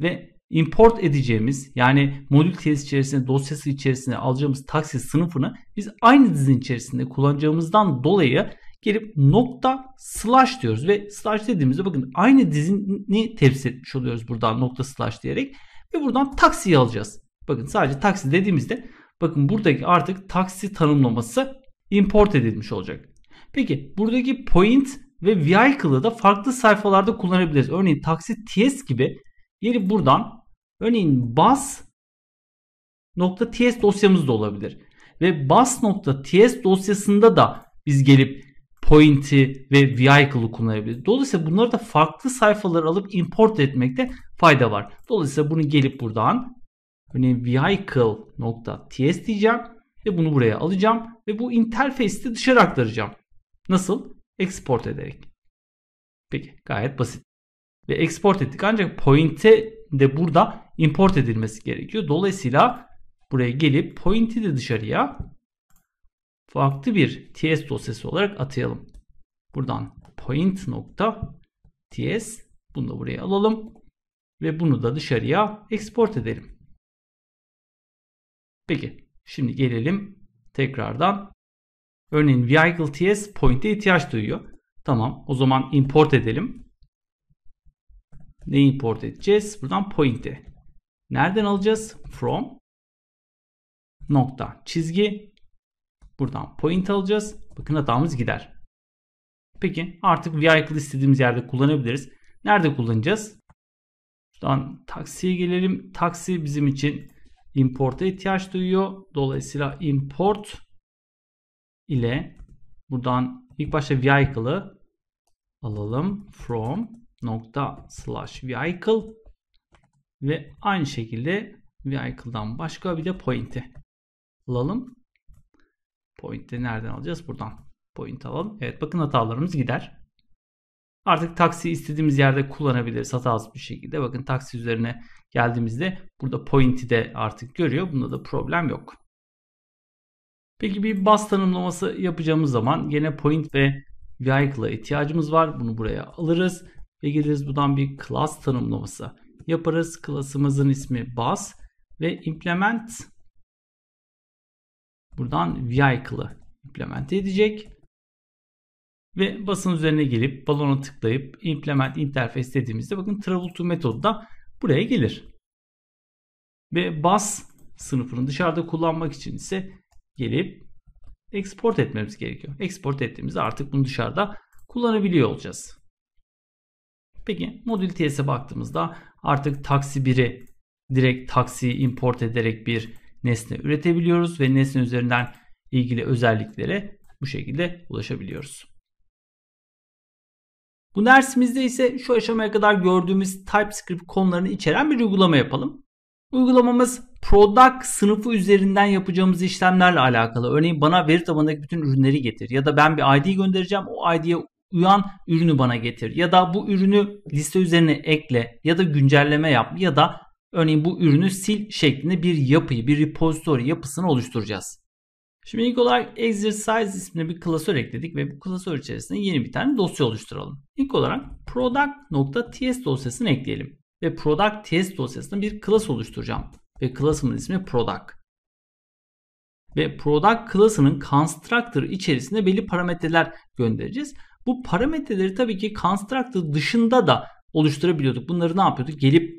ve import edeceğimiz yani modül test içerisinde dosyası içerisinde alacağımız taksi sınıfını biz aynı dizin içerisinde kullanacağımızdan dolayı gelip nokta slash diyoruz ve slash dediğimizde bakın aynı dizini temsil etmiş oluyoruz buradan nokta slash diyerek ve buradan taksiyi alacağız. Bakın sadece taksi dediğimizde bakın buradaki artık taksi tanımlaması import edilmiş olacak. Peki buradaki point ve vehicle'ı da farklı sayfalarda kullanabiliriz. Örneğin taksi TS gibi yeri buradan Örneğin bas.ts dosyamız da olabilir. Ve bas.ts dosyasında da biz gelip point'i ve vehicle'ı kullanabiliriz. Dolayısıyla bunları da farklı sayfalar alıp import etmekte fayda var. Dolayısıyla bunu gelip buradan örneğin vehicle.ts diyeceğim ve bunu buraya alacağım ve bu interface'i dışarı aktaracağım. Nasıl? Export ederek. Peki gayet basit. Ve export ettik ancak pointe de burada import edilmesi gerekiyor. Dolayısıyla buraya gelip point'i de dışarıya farklı bir ts dosyası olarak atayalım. Buradan point nokta ts bunu da buraya alalım ve bunu da dışarıya export edelim. Peki şimdi gelelim tekrardan örneğin vehicle ts point'e ihtiyaç duyuyor. Tamam o zaman import edelim. Ne import edeceğiz? Buradan Point'e. Nereden alacağız? From nokta çizgi buradan point alacağız. Bakın hatamız gider. Peki artık vehicle istediğimiz yerde kullanabiliriz. Nerede kullanacağız? Şuradan taksiye gelelim. Taksi bizim için import'a ihtiyaç duyuyor. Dolayısıyla import ile buradan ilk başta vehicle'ı alalım. From nokta slash vehicle ve aynı şekilde vehicle'dan başka bir de point'i alalım. Point'i nereden alacağız? Buradan point alalım. Evet bakın hatalarımız gider. Artık taksi istediğimiz yerde kullanabiliriz hatasız bir şekilde. Bakın taksi üzerine geldiğimizde burada point'i de artık görüyor. Bunda da problem yok. Peki bir bas tanımlaması yapacağımız zaman yine point ve vehicle'a ihtiyacımız var. Bunu buraya alırız ve geliriz buradan bir class tanımlaması yaparız. Klasımızın ismi bus ve implement buradan vehicle'ı implement edecek. Ve basın üzerine gelip balona tıklayıp implement interface dediğimizde bakın travel to metodu da buraya gelir. Ve bus sınıfını dışarıda kullanmak için ise gelip export etmemiz gerekiyor. Export ettiğimizde artık bunu dışarıda kullanabiliyor olacağız. Peki mobilites'e baktığımızda artık taksi 1'i direkt taksiyi import ederek bir nesne üretebiliyoruz ve nesne üzerinden ilgili özelliklere bu şekilde ulaşabiliyoruz. Bu dersimizde ise şu aşamaya kadar gördüğümüz TypeScript konularını içeren bir uygulama yapalım. Uygulamamız product sınıfı üzerinden yapacağımız işlemlerle alakalı. Örneğin bana veri tabanındaki bütün ürünleri getir ya da ben bir ID göndereceğim. O ID'ye uyan ürünü bana getir ya da bu ürünü liste üzerine ekle ya da güncelleme yap ya da örneğin bu ürünü sil şeklinde bir yapıyı, bir repository yapısını oluşturacağız. Şimdi ilk olarak exercise isminde bir klasör ekledik ve bu klasör içerisinde yeni bir tane dosya oluşturalım. İlk olarak product.ts dosyasını ekleyelim ve product.ts dosyasında bir class oluşturacağım ve class'ımın ismi product. Ve product class'ının constructor içerisinde belli parametreler göndereceğiz. Bu parametreleri tabii ki constructor dışında da oluşturabiliyorduk. Bunları ne yapıyorduk? Gelip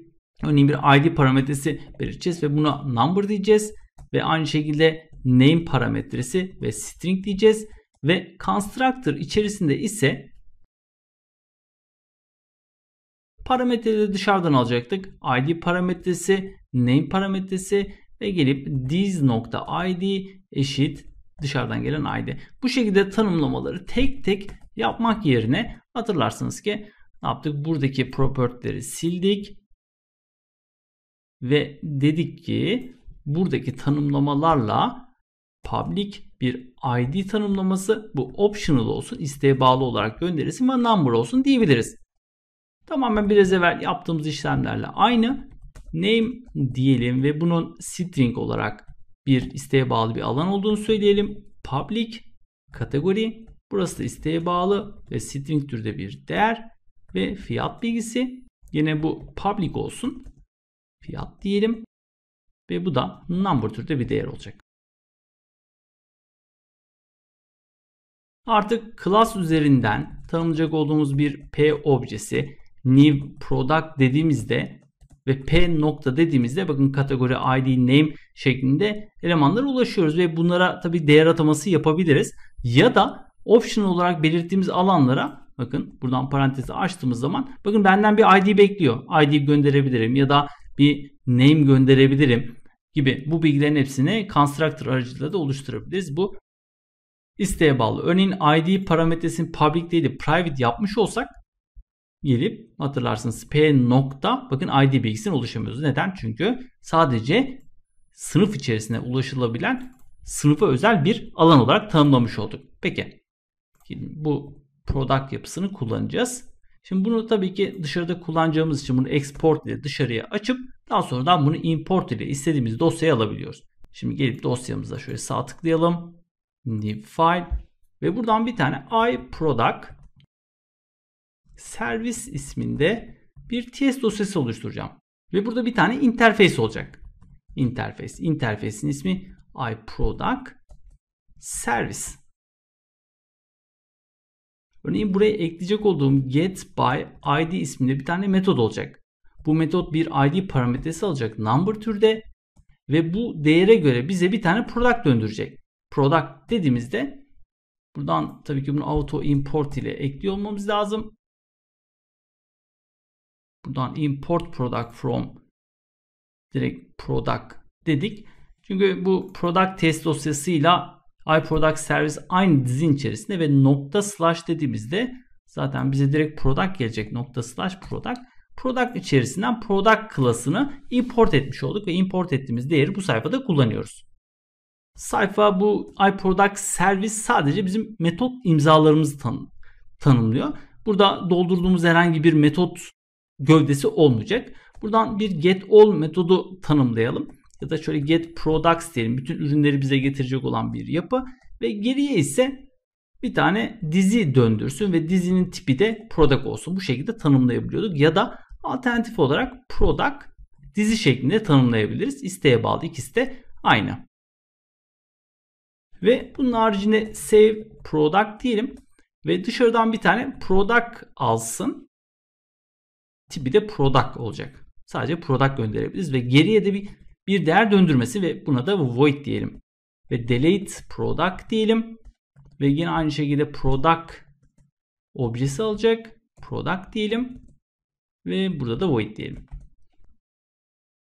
örneğin bir id parametresi belirteceğiz ve buna number diyeceğiz ve aynı şekilde name parametresi ve string diyeceğiz ve constructor içerisinde ise parametreleri dışarıdan alacaktık. id parametresi, name parametresi ve gelip this.id eşit dışarıdan gelen id. Bu şekilde tanımlamaları tek tek yapmak yerine hatırlarsınız ki ne yaptık? Buradaki property'leri sildik ve dedik ki buradaki tanımlamalarla public bir id tanımlaması bu optional olsun isteğe bağlı olarak gönderilsin ve number olsun diyebiliriz. Tamamen biraz evvel yaptığımız işlemlerle aynı name diyelim ve bunun string olarak bir isteğe bağlı bir alan olduğunu söyleyelim. Public kategori Burası da isteğe bağlı ve string türde bir değer ve fiyat bilgisi. Yine bu public olsun. Fiyat diyelim. Ve bu da number türde bir değer olacak. Artık class üzerinden tanımlayacak olduğumuz bir P objesi new product dediğimizde ve P nokta dediğimizde bakın kategori ID name şeklinde elemanlara ulaşıyoruz ve bunlara tabi değer ataması yapabiliriz. Ya da option olarak belirttiğimiz alanlara bakın buradan parantezi açtığımız zaman bakın benden bir ID bekliyor. ID gönderebilirim ya da bir name gönderebilirim gibi bu bilgilerin hepsini constructor aracılığıyla da oluşturabiliriz. Bu isteğe bağlı. Örneğin ID parametresini public değil de private yapmış olsak gelip hatırlarsınız p nokta bakın ID bilgisini oluşamıyoruz. Neden? Çünkü sadece sınıf içerisinde ulaşılabilen sınıfa özel bir alan olarak tanımlamış olduk. Peki bu product yapısını kullanacağız. Şimdi bunu tabii ki dışarıda kullanacağımız için bunu export ile dışarıya açıp daha sonradan bunu import ile istediğimiz dosyaya alabiliyoruz. Şimdi gelip dosyamıza şöyle sağ tıklayalım. New file ve buradan bir tane iProduct servis isminde bir TS dosyası oluşturacağım. Ve burada bir tane interface olacak. Interface. Interface'in ismi iProduct service. Örneğin buraya ekleyecek olduğum getById isminde bir tane metod olacak. Bu metot bir id parametresi alacak number türde ve bu değere göre bize bir tane product döndürecek. Product dediğimizde buradan tabii ki bunu auto import ile ekliyor olmamız lazım. Buradan import product from direkt product dedik. Çünkü bu product test dosyasıyla iProduct servis aynı dizin içerisinde ve nokta slash dediğimizde zaten bize direkt product gelecek nokta slash product. Product içerisinden product klasını import etmiş olduk ve import ettiğimiz değeri bu sayfada kullanıyoruz. Sayfa bu iProduct servis sadece bizim metot imzalarımızı tan tanımlıyor. Burada doldurduğumuz herhangi bir metot gövdesi olmayacak. Buradan bir get all metodu tanımlayalım ya da şöyle get products diyelim. Bütün ürünleri bize getirecek olan bir yapı ve geriye ise bir tane dizi döndürsün ve dizinin tipi de product olsun. Bu şekilde tanımlayabiliyorduk ya da alternatif olarak product dizi şeklinde tanımlayabiliriz. İsteğe bağlı ikisi de aynı. Ve bunun haricinde save product diyelim ve dışarıdan bir tane product alsın. Tipi de product olacak. Sadece product gönderebiliriz ve geriye de bir bir değer döndürmesi ve buna da void diyelim. Ve delete product diyelim. Ve yine aynı şekilde product objesi alacak. Product diyelim. Ve burada da void diyelim.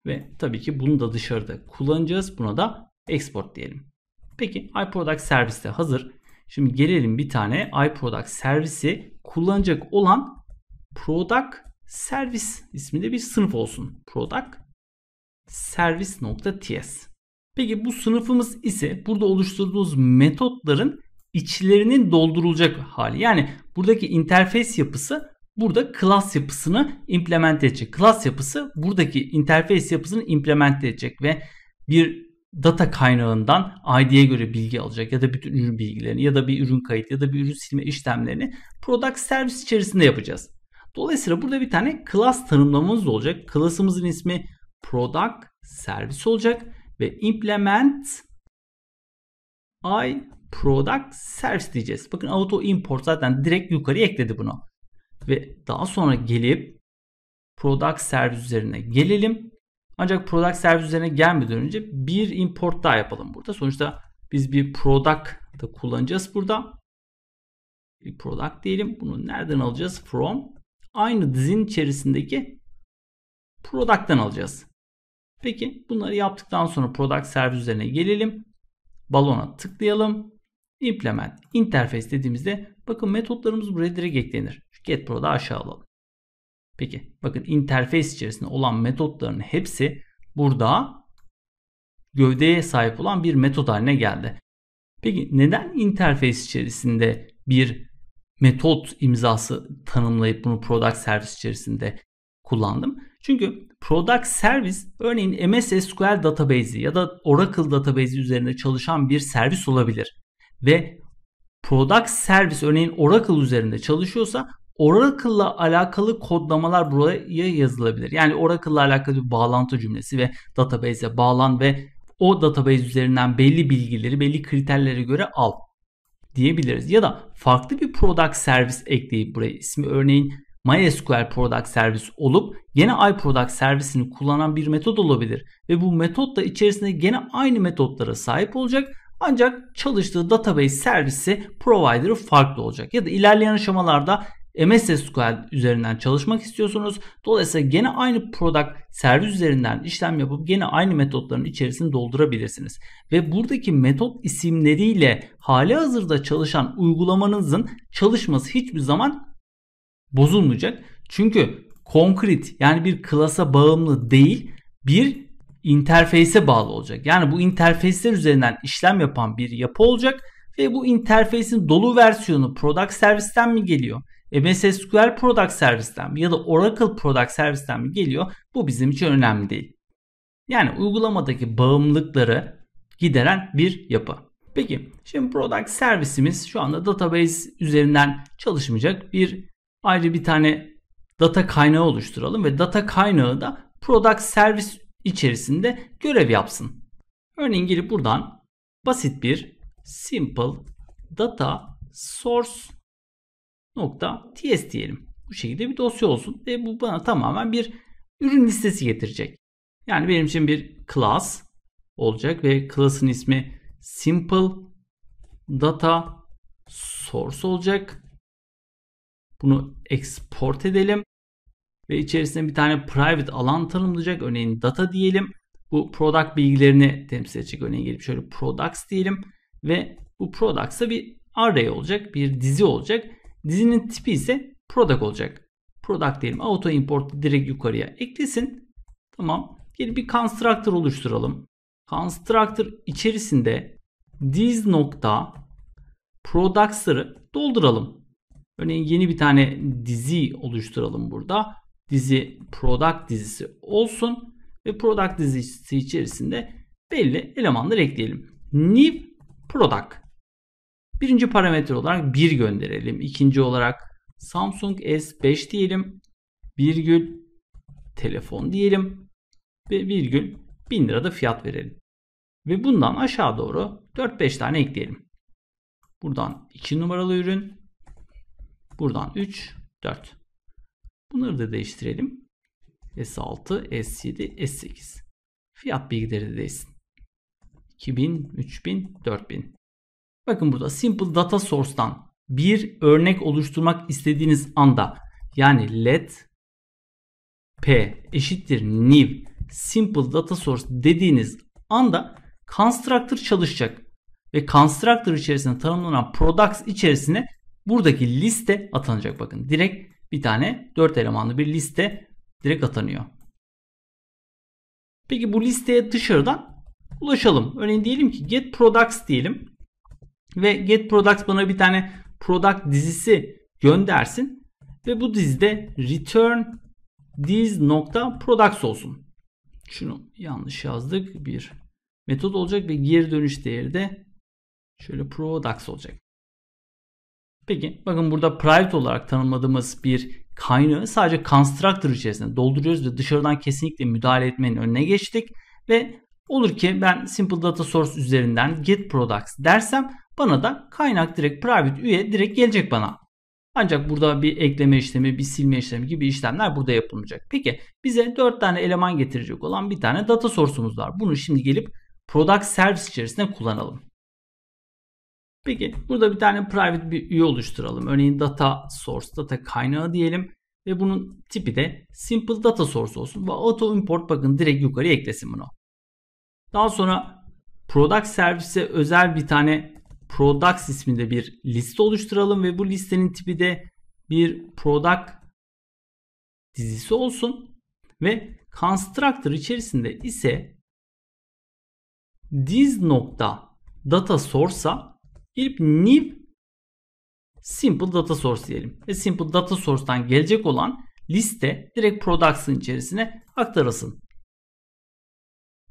Ve tabii ki bunu da dışarıda kullanacağız. Buna da export diyelim. Peki iProduct servisi de hazır. Şimdi gelelim bir tane iProduct servisi kullanacak olan Product Service isminde bir sınıf olsun. Product service.ts. Peki bu sınıfımız ise burada oluşturduğumuz metotların içlerinin doldurulacak hali. Yani buradaki interface yapısı burada class yapısını implement edecek. Class yapısı buradaki interface yapısını implement edecek ve bir data kaynağından ID'ye göre bilgi alacak ya da bütün ürün bilgilerini ya da bir ürün kayıt ya da bir ürün silme işlemlerini product Service içerisinde yapacağız. Dolayısıyla burada bir tane class tanımlamamız olacak. Class'ımızın ismi product servis olacak ve implement I product service diyeceğiz. Bakın auto import zaten direkt yukarı ekledi bunu. Ve daha sonra gelip product servis üzerine gelelim. Ancak product servis üzerine gelmeden önce bir import daha yapalım burada. Sonuçta biz bir product da kullanacağız burada. Bir product diyelim. Bunu nereden alacağız? From aynı dizin içerisindeki Product'tan alacağız. Peki bunları yaptıktan sonra Product Servis üzerine gelelim. Balona tıklayalım. Implement Interface dediğimizde bakın metotlarımız buraya direkt eklenir. Get Pro'da aşağı alalım. Peki bakın interface içerisinde olan metotların hepsi burada gövdeye sahip olan bir metot haline geldi. Peki neden interface içerisinde bir metot imzası tanımlayıp bunu product servis içerisinde kullandım? Çünkü product service örneğin MS SQL database'i ya da Oracle database'i üzerinde çalışan bir servis olabilir. Ve product service örneğin Oracle üzerinde çalışıyorsa Oracle'la alakalı kodlamalar buraya yazılabilir. Yani Oracle'la alakalı bir bağlantı cümlesi ve database'e bağlan ve o database üzerinden belli bilgileri belli kriterlere göre al diyebiliriz. Ya da farklı bir product service ekleyip buraya ismi örneğin MySQL Product servis olup gene iProduct servisini kullanan bir metot olabilir. Ve bu metot da içerisinde gene aynı metotlara sahip olacak ancak çalıştığı database servisi provider'ı farklı olacak. Ya da ilerleyen aşamalarda MS SQL üzerinden çalışmak istiyorsunuz. Dolayısıyla gene aynı product servis üzerinden işlem yapıp gene aynı metotların içerisini doldurabilirsiniz. Ve buradaki metot isimleriyle hali hazırda çalışan uygulamanızın çalışması hiçbir zaman bozulmayacak. Çünkü konkret yani bir klasa bağımlı değil bir interfeyse bağlı olacak. Yani bu interfeysler üzerinden işlem yapan bir yapı olacak ve bu interfeysin dolu versiyonu product servisten mi geliyor? E, MS SQL product servisten mi ya da Oracle product servisten mi geliyor? Bu bizim için önemli değil. Yani uygulamadaki bağımlılıkları gideren bir yapı. Peki şimdi product servisimiz şu anda database üzerinden çalışmayacak bir ayrı bir tane data kaynağı oluşturalım ve data kaynağı da product service içerisinde görev yapsın. Örneğin gelip buradan basit bir simple data source nokta ts diyelim. Bu şekilde bir dosya olsun ve bu bana tamamen bir ürün listesi getirecek. Yani benim için bir class olacak ve class'ın ismi simple data source olacak. Bunu export edelim ve içerisinde bir tane private alan tanımlayacak. Örneğin data diyelim. Bu product bilgilerini temsil edecek. Örneğin gelip şöyle products diyelim ve bu products'a bir array olacak. Bir dizi olacak. Dizinin tipi ise product olacak. Product diyelim. Auto import direkt yukarıya eklesin. Tamam. Gelip bir constructor oluşturalım. Constructor içerisinde diz nokta products'ları dolduralım. Örneğin yeni bir tane dizi oluşturalım burada. Dizi product dizisi olsun ve product dizisi içerisinde belli elemanları ekleyelim. New product. Birinci parametre olarak 1 gönderelim. İkinci olarak Samsung S5 diyelim. Virgül telefon diyelim. Ve virgül 1000 lira da fiyat verelim. Ve bundan aşağı doğru 4-5 tane ekleyelim. Buradan 2 numaralı ürün, Buradan 3, 4. Bunları da değiştirelim. S6, S7, S8. Fiyat bilgileri de değişsin. 2000, 3000, 4000. Bakın burada Simple Data source'dan bir örnek oluşturmak istediğiniz anda yani let p eşittir new simple data source dediğiniz anda constructor çalışacak ve constructor içerisinde tanımlanan products içerisine Buradaki liste atanacak bakın. Direkt bir tane 4 elemanlı bir liste direkt atanıyor. Peki bu listeye dışarıdan ulaşalım. Örneğin diyelim ki get products diyelim. Ve get products bana bir tane product dizisi göndersin. Ve bu dizide return diz nokta products olsun. Şunu yanlış yazdık. Bir metot olacak ve geri dönüş değeri de şöyle products olacak. Peki bakın burada private olarak tanımladığımız bir kaynağı sadece constructor içerisinde dolduruyoruz ve dışarıdan kesinlikle müdahale etmenin önüne geçtik. Ve olur ki ben simple data source üzerinden get products dersem bana da kaynak direkt private üye direkt gelecek bana. Ancak burada bir ekleme işlemi, bir silme işlemi gibi işlemler burada yapılmayacak. Peki bize 4 tane eleman getirecek olan bir tane data source'umuz var. Bunu şimdi gelip product service içerisinde kullanalım. Peki burada bir tane private bir üye oluşturalım. Örneğin data source, data kaynağı diyelim. Ve bunun tipi de simple data source olsun. Ve auto import bakın direkt yukarı eklesin bunu. Daha sonra product servise özel bir tane products isminde bir liste oluşturalım. Ve bu listenin tipi de bir product dizisi olsun. Ve constructor içerisinde ise diz nokta data source'a Gelip new simple data source diyelim. Ve simple data source'tan gelecek olan liste direkt products'ın içerisine aktarılsın.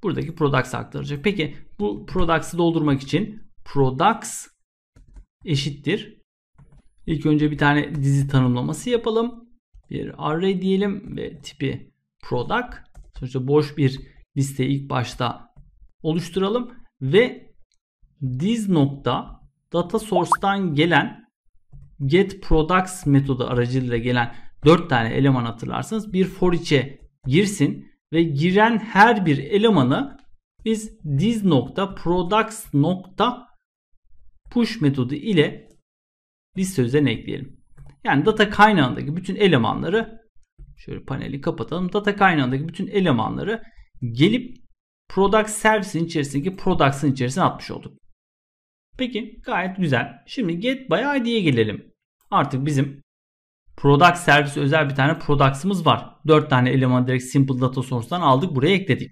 Buradaki products'ı aktaracak. Peki bu products'ı doldurmak için products eşittir. İlk önce bir tane dizi tanımlaması yapalım. Bir array diyelim ve tipi product. Sonuçta boş bir liste ilk başta oluşturalım ve diz nokta data source'tan gelen get products metodu aracılığıyla gelen 4 tane eleman hatırlarsınız. bir for içe girsin ve giren her bir elemanı biz diz nokta products nokta push metodu ile liste üzerine ekleyelim. Yani data kaynağındaki bütün elemanları şöyle paneli kapatalım. Data kaynağındaki bütün elemanları gelip product servisin içerisindeki products'ın içerisine atmış olduk. Peki gayet güzel. Şimdi get by id'ye gelelim. Artık bizim product servis özel bir tane products'ımız var. 4 tane eleman direkt simple data source'dan aldık buraya ekledik.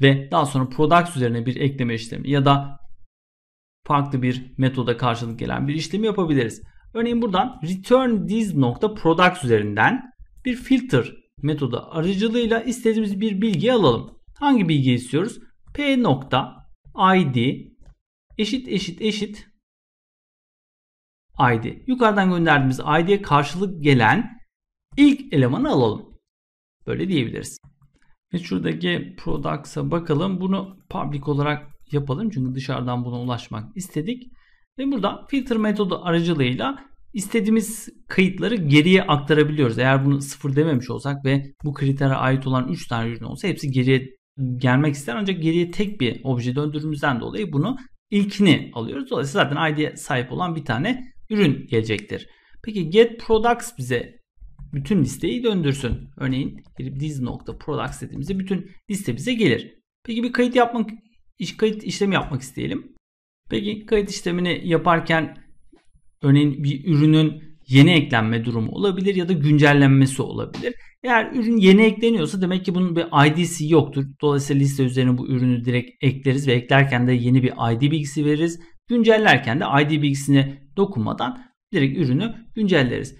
Ve daha sonra products üzerine bir ekleme işlemi ya da farklı bir metoda karşılık gelen bir işlemi yapabiliriz. Örneğin buradan return this nokta products üzerinden bir filter metodu aracılığıyla istediğimiz bir bilgi alalım. Hangi bilgi istiyoruz? p nokta id eşit eşit eşit ID. Yukarıdan gönderdiğimiz ID'ye karşılık gelen ilk elemanı alalım. Böyle diyebiliriz. Ve şuradaki products'a bakalım. Bunu public olarak yapalım. Çünkü dışarıdan buna ulaşmak istedik. Ve burada filter metodu aracılığıyla istediğimiz kayıtları geriye aktarabiliyoruz. Eğer bunu sıfır dememiş olsak ve bu kritere ait olan 3 tane ürün olsa hepsi geriye gelmek ister ancak geriye tek bir obje döndürdüğümüzden dolayı bunu ilkini alıyoruz. Dolayısıyla zaten ID'ye sahip olan bir tane ürün gelecektir. Peki get products bize bütün listeyi döndürsün. Örneğin girip diz.products dediğimizde bütün liste bize gelir. Peki bir kayıt yapmak iş kayıt işlemi yapmak isteyelim. Peki kayıt işlemini yaparken örneğin bir ürünün yeni eklenme durumu olabilir ya da güncellenmesi olabilir. Eğer ürün yeni ekleniyorsa demek ki bunun bir ID'si yoktur. Dolayısıyla liste üzerine bu ürünü direkt ekleriz ve eklerken de yeni bir ID bilgisi veririz. Güncellerken de ID bilgisine dokunmadan direkt ürünü güncelleriz.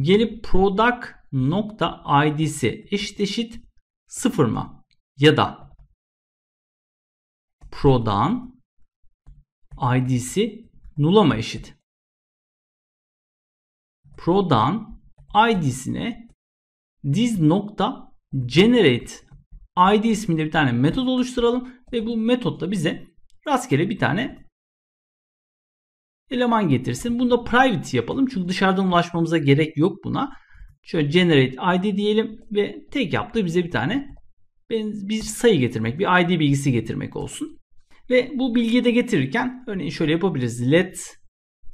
Gelip product nokta id'si eşit eşit sıfır mı? Ya da prodan id'si nula mı eşit? pro'dan id'sine diz.generate id isminde bir tane metot oluşturalım ve bu metotla bize rastgele bir tane eleman getirsin. Bunu da private yapalım çünkü dışarıdan ulaşmamıza gerek yok buna. Şöyle generate id diyelim ve tek yaptığı bize bir tane bir sayı getirmek, bir id bilgisi getirmek olsun. Ve bu bilgiyi de getirirken örneğin şöyle yapabiliriz. Let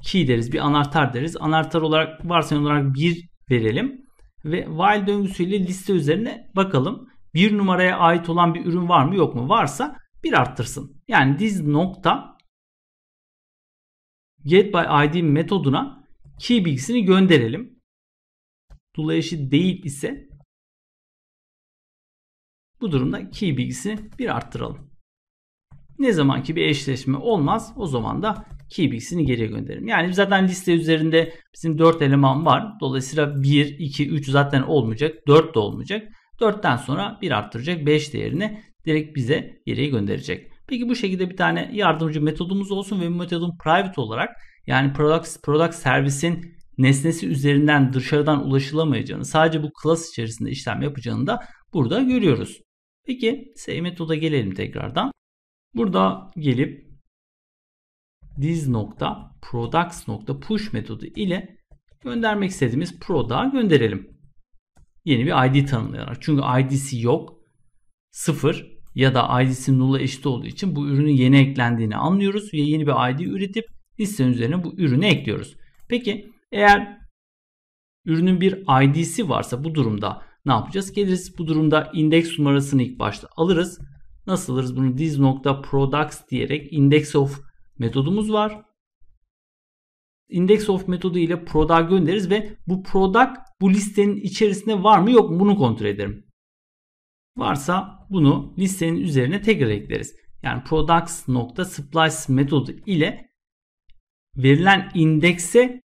key deriz. Bir anahtar deriz. Anahtar olarak varsayım olarak 1 verelim. Ve while döngüsüyle liste üzerine bakalım. Bir numaraya ait olan bir ürün var mı yok mu? Varsa bir arttırsın. Yani diz nokta get by id metoduna key bilgisini gönderelim. Dula eşit değil ise bu durumda key bilgisini bir arttıralım. Ne zaman ki bir eşleşme olmaz o zaman da key bilgisini geriye gönderirim. Yani zaten liste üzerinde bizim 4 eleman var. Dolayısıyla 1, 2, 3 zaten olmayacak. 4 de olmayacak. 4'ten sonra 1 arttıracak 5 değerini direkt bize geriye gönderecek. Peki bu şekilde bir tane yardımcı metodumuz olsun ve bu metodun private olarak yani product, product servisin nesnesi üzerinden dışarıdan ulaşılamayacağını sadece bu class içerisinde işlem yapacağını da burada görüyoruz. Peki say metoda gelelim tekrardan. Burada gelip this.products.push metodu ile göndermek istediğimiz product'a gönderelim. Yeni bir id tanımlayarak. Çünkü id'si yok. 0 ya da id'si null'a eşit olduğu için bu ürünün yeni eklendiğini anlıyoruz ve yeni bir id üretip listenin üzerine bu ürünü ekliyoruz. Peki eğer ürünün bir id'si varsa bu durumda ne yapacağız? Geliriz bu durumda indeks numarasını ilk başta alırız. Nasıl alırız bunu? This.products diyerek index of metodumuz var. Index of metodu ile product göndeririz ve bu product bu listenin içerisinde var mı yok mu bunu kontrol ederim. Varsa bunu listenin üzerine tekrar ekleriz. Yani products.splice metodu ile verilen indekse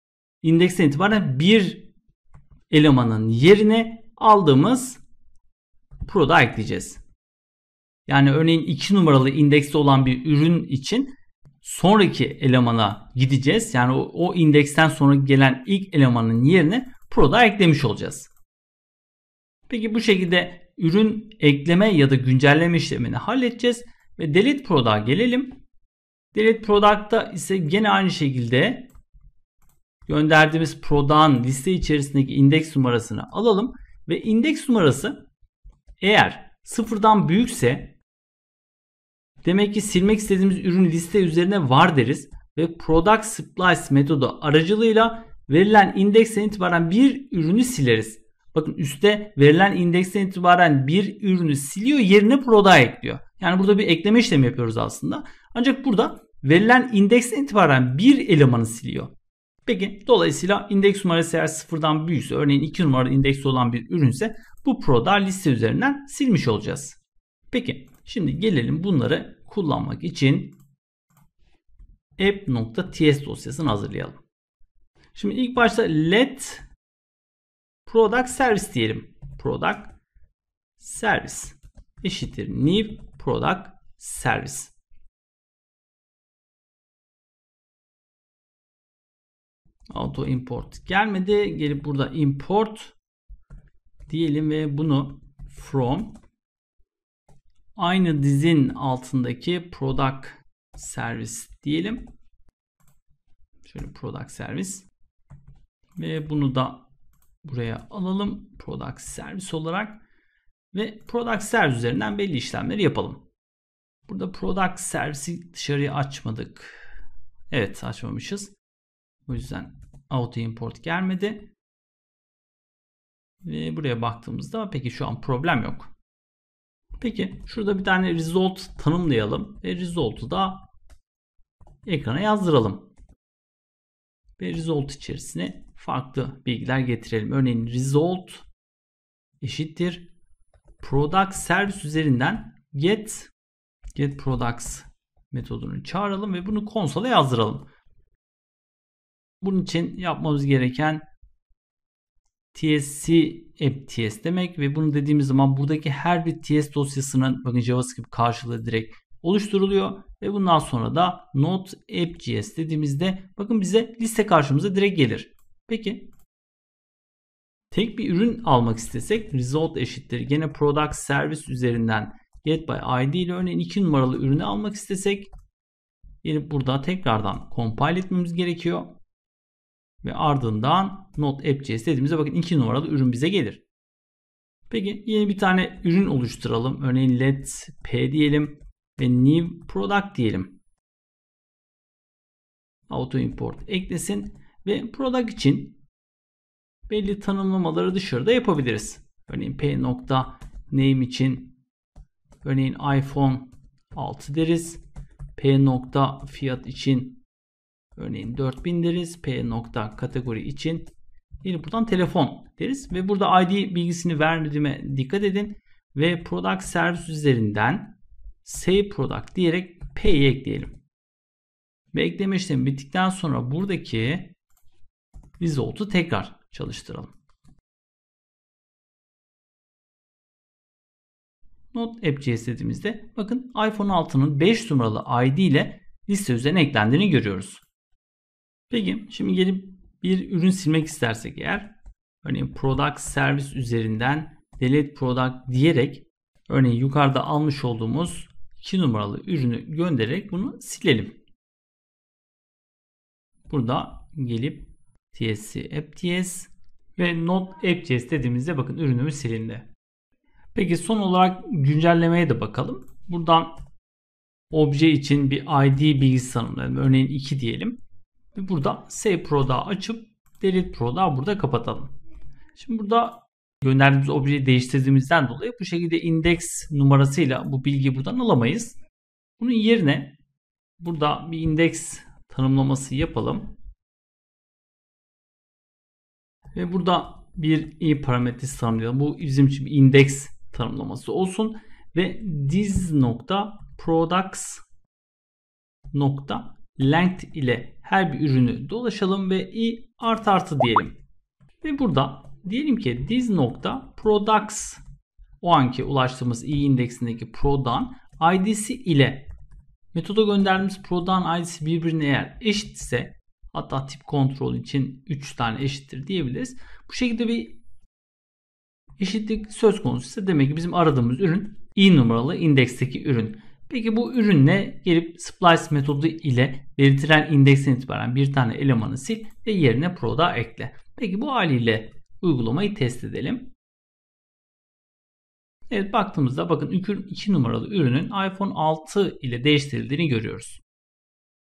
indeksten itibaren bir elemanın yerine aldığımız product ekleyeceğiz. Yani örneğin 2 numaralı indekste olan bir ürün için sonraki elemana gideceğiz. Yani o, o indeksten sonra gelen ilk elemanın yerine pro'da eklemiş olacağız. Peki bu şekilde ürün ekleme ya da güncelleme işlemini halledeceğiz ve delete product'a gelelim. Delete product'ta ise gene aynı şekilde gönderdiğimiz product'ın liste içerisindeki indeks numarasını alalım ve indeks numarası eğer sıfırdan büyükse Demek ki silmek istediğimiz ürün liste üzerine var deriz ve product splice metodu aracılığıyla verilen indeksten itibaren bir ürünü sileriz. Bakın üstte verilen indeksten itibaren bir ürünü siliyor yerine product ekliyor. Yani burada bir ekleme işlemi yapıyoruz aslında. Ancak burada verilen indeksten itibaren bir elemanı siliyor. Peki dolayısıyla indeks numarası eğer sıfırdan büyükse örneğin 2 numaralı indeksi olan bir ürünse bu proda liste üzerinden silmiş olacağız. Peki Şimdi gelelim bunları kullanmak için app.ts dosyasını hazırlayalım. Şimdi ilk başta let product service diyelim. Product service eşittir new product service. Auto import gelmedi. Gelip burada import diyelim ve bunu from aynı dizin altındaki product servis diyelim. Şöyle product servis ve bunu da buraya alalım product servis olarak ve product servis üzerinden belli işlemleri yapalım. Burada product servisi dışarıya açmadık. Evet açmamışız. O yüzden auto import gelmedi. Ve buraya baktığımızda peki şu an problem yok. Peki şurada bir tane result tanımlayalım ve result'u da ekrana yazdıralım. Ve result içerisine farklı bilgiler getirelim. Örneğin result eşittir product servis üzerinden get get products metodunu çağıralım ve bunu konsola yazdıralım. Bunun için yapmamız gereken TS'i app TS demek ve bunu dediğimiz zaman buradaki her bir TS dosyasının bakın JavaScript karşılığı direkt oluşturuluyor ve bundan sonra da Node app.js dediğimizde bakın bize liste karşımıza direkt gelir. Peki tek bir ürün almak istesek result eşittir gene product service üzerinden get by id ile örneğin 2 numaralı ürünü almak istesek gelip burada tekrardan compile etmemiz gerekiyor. Ve ardından not app.js dediğimizde bakın 2 numaralı ürün bize gelir. Peki yeni bir tane ürün oluşturalım. Örneğin let p diyelim ve new product diyelim. Auto import eklesin ve product için belli tanımlamaları dışarıda yapabiliriz. Örneğin p nokta name için örneğin iPhone 6 deriz. P nokta fiyat için Örneğin 4000 deriz. P nokta kategori için. Gelip buradan telefon deriz. Ve burada ID bilgisini vermediğime dikkat edin. Ve product servis üzerinden save product diyerek P'yi ekleyelim. Ve ekleme işlemi bittikten sonra buradaki result'u tekrar çalıştıralım. Not App.js dediğimizde bakın iPhone 6'nın 5 numaralı ID ile liste üzerine eklendiğini görüyoruz. Peki şimdi gelip bir ürün silmek istersek eğer örneğin product servis üzerinden delete product diyerek örneğin yukarıda almış olduğumuz 2 numaralı ürünü göndererek bunu silelim. Burada gelip tsc app.ts ve not app.ts dediğimizde bakın ürünümüz silindi. Peki son olarak güncellemeye de bakalım. Buradan obje için bir id bilgisi tanımlayalım. Örneğin 2 diyelim. Ve burada Save Pro'da açıp Delete Pro'da burada kapatalım. Şimdi burada gönderdiğimiz objeyi değiştirdiğimizden dolayı bu şekilde indeks numarasıyla bu bilgiyi buradan alamayız. Bunun yerine burada bir indeks tanımlaması yapalım. Ve burada bir i parametresi tanımlayalım. Bu bizim için bir indeks tanımlaması olsun ve this nokta products nokta length ile her bir ürünü dolaşalım ve i art artı diyelim. Ve burada diyelim ki this nokta products o anki ulaştığımız i indeksindeki prodan id'si ile metoda gönderdiğimiz prodan id'si birbirine eğer eşitse hatta tip kontrol için 3 tane eşittir diyebiliriz. Bu şekilde bir eşitlik söz konusu ise demek ki bizim aradığımız ürün i numaralı indeksteki ürün. Peki bu ürünle gelip splice metodu ile belirtilen indeksten itibaren bir tane elemanı sil ve yerine proda ekle. Peki bu haliyle uygulamayı test edelim. Evet baktığımızda bakın 2 numaralı ürünün iPhone 6 ile değiştirildiğini görüyoruz.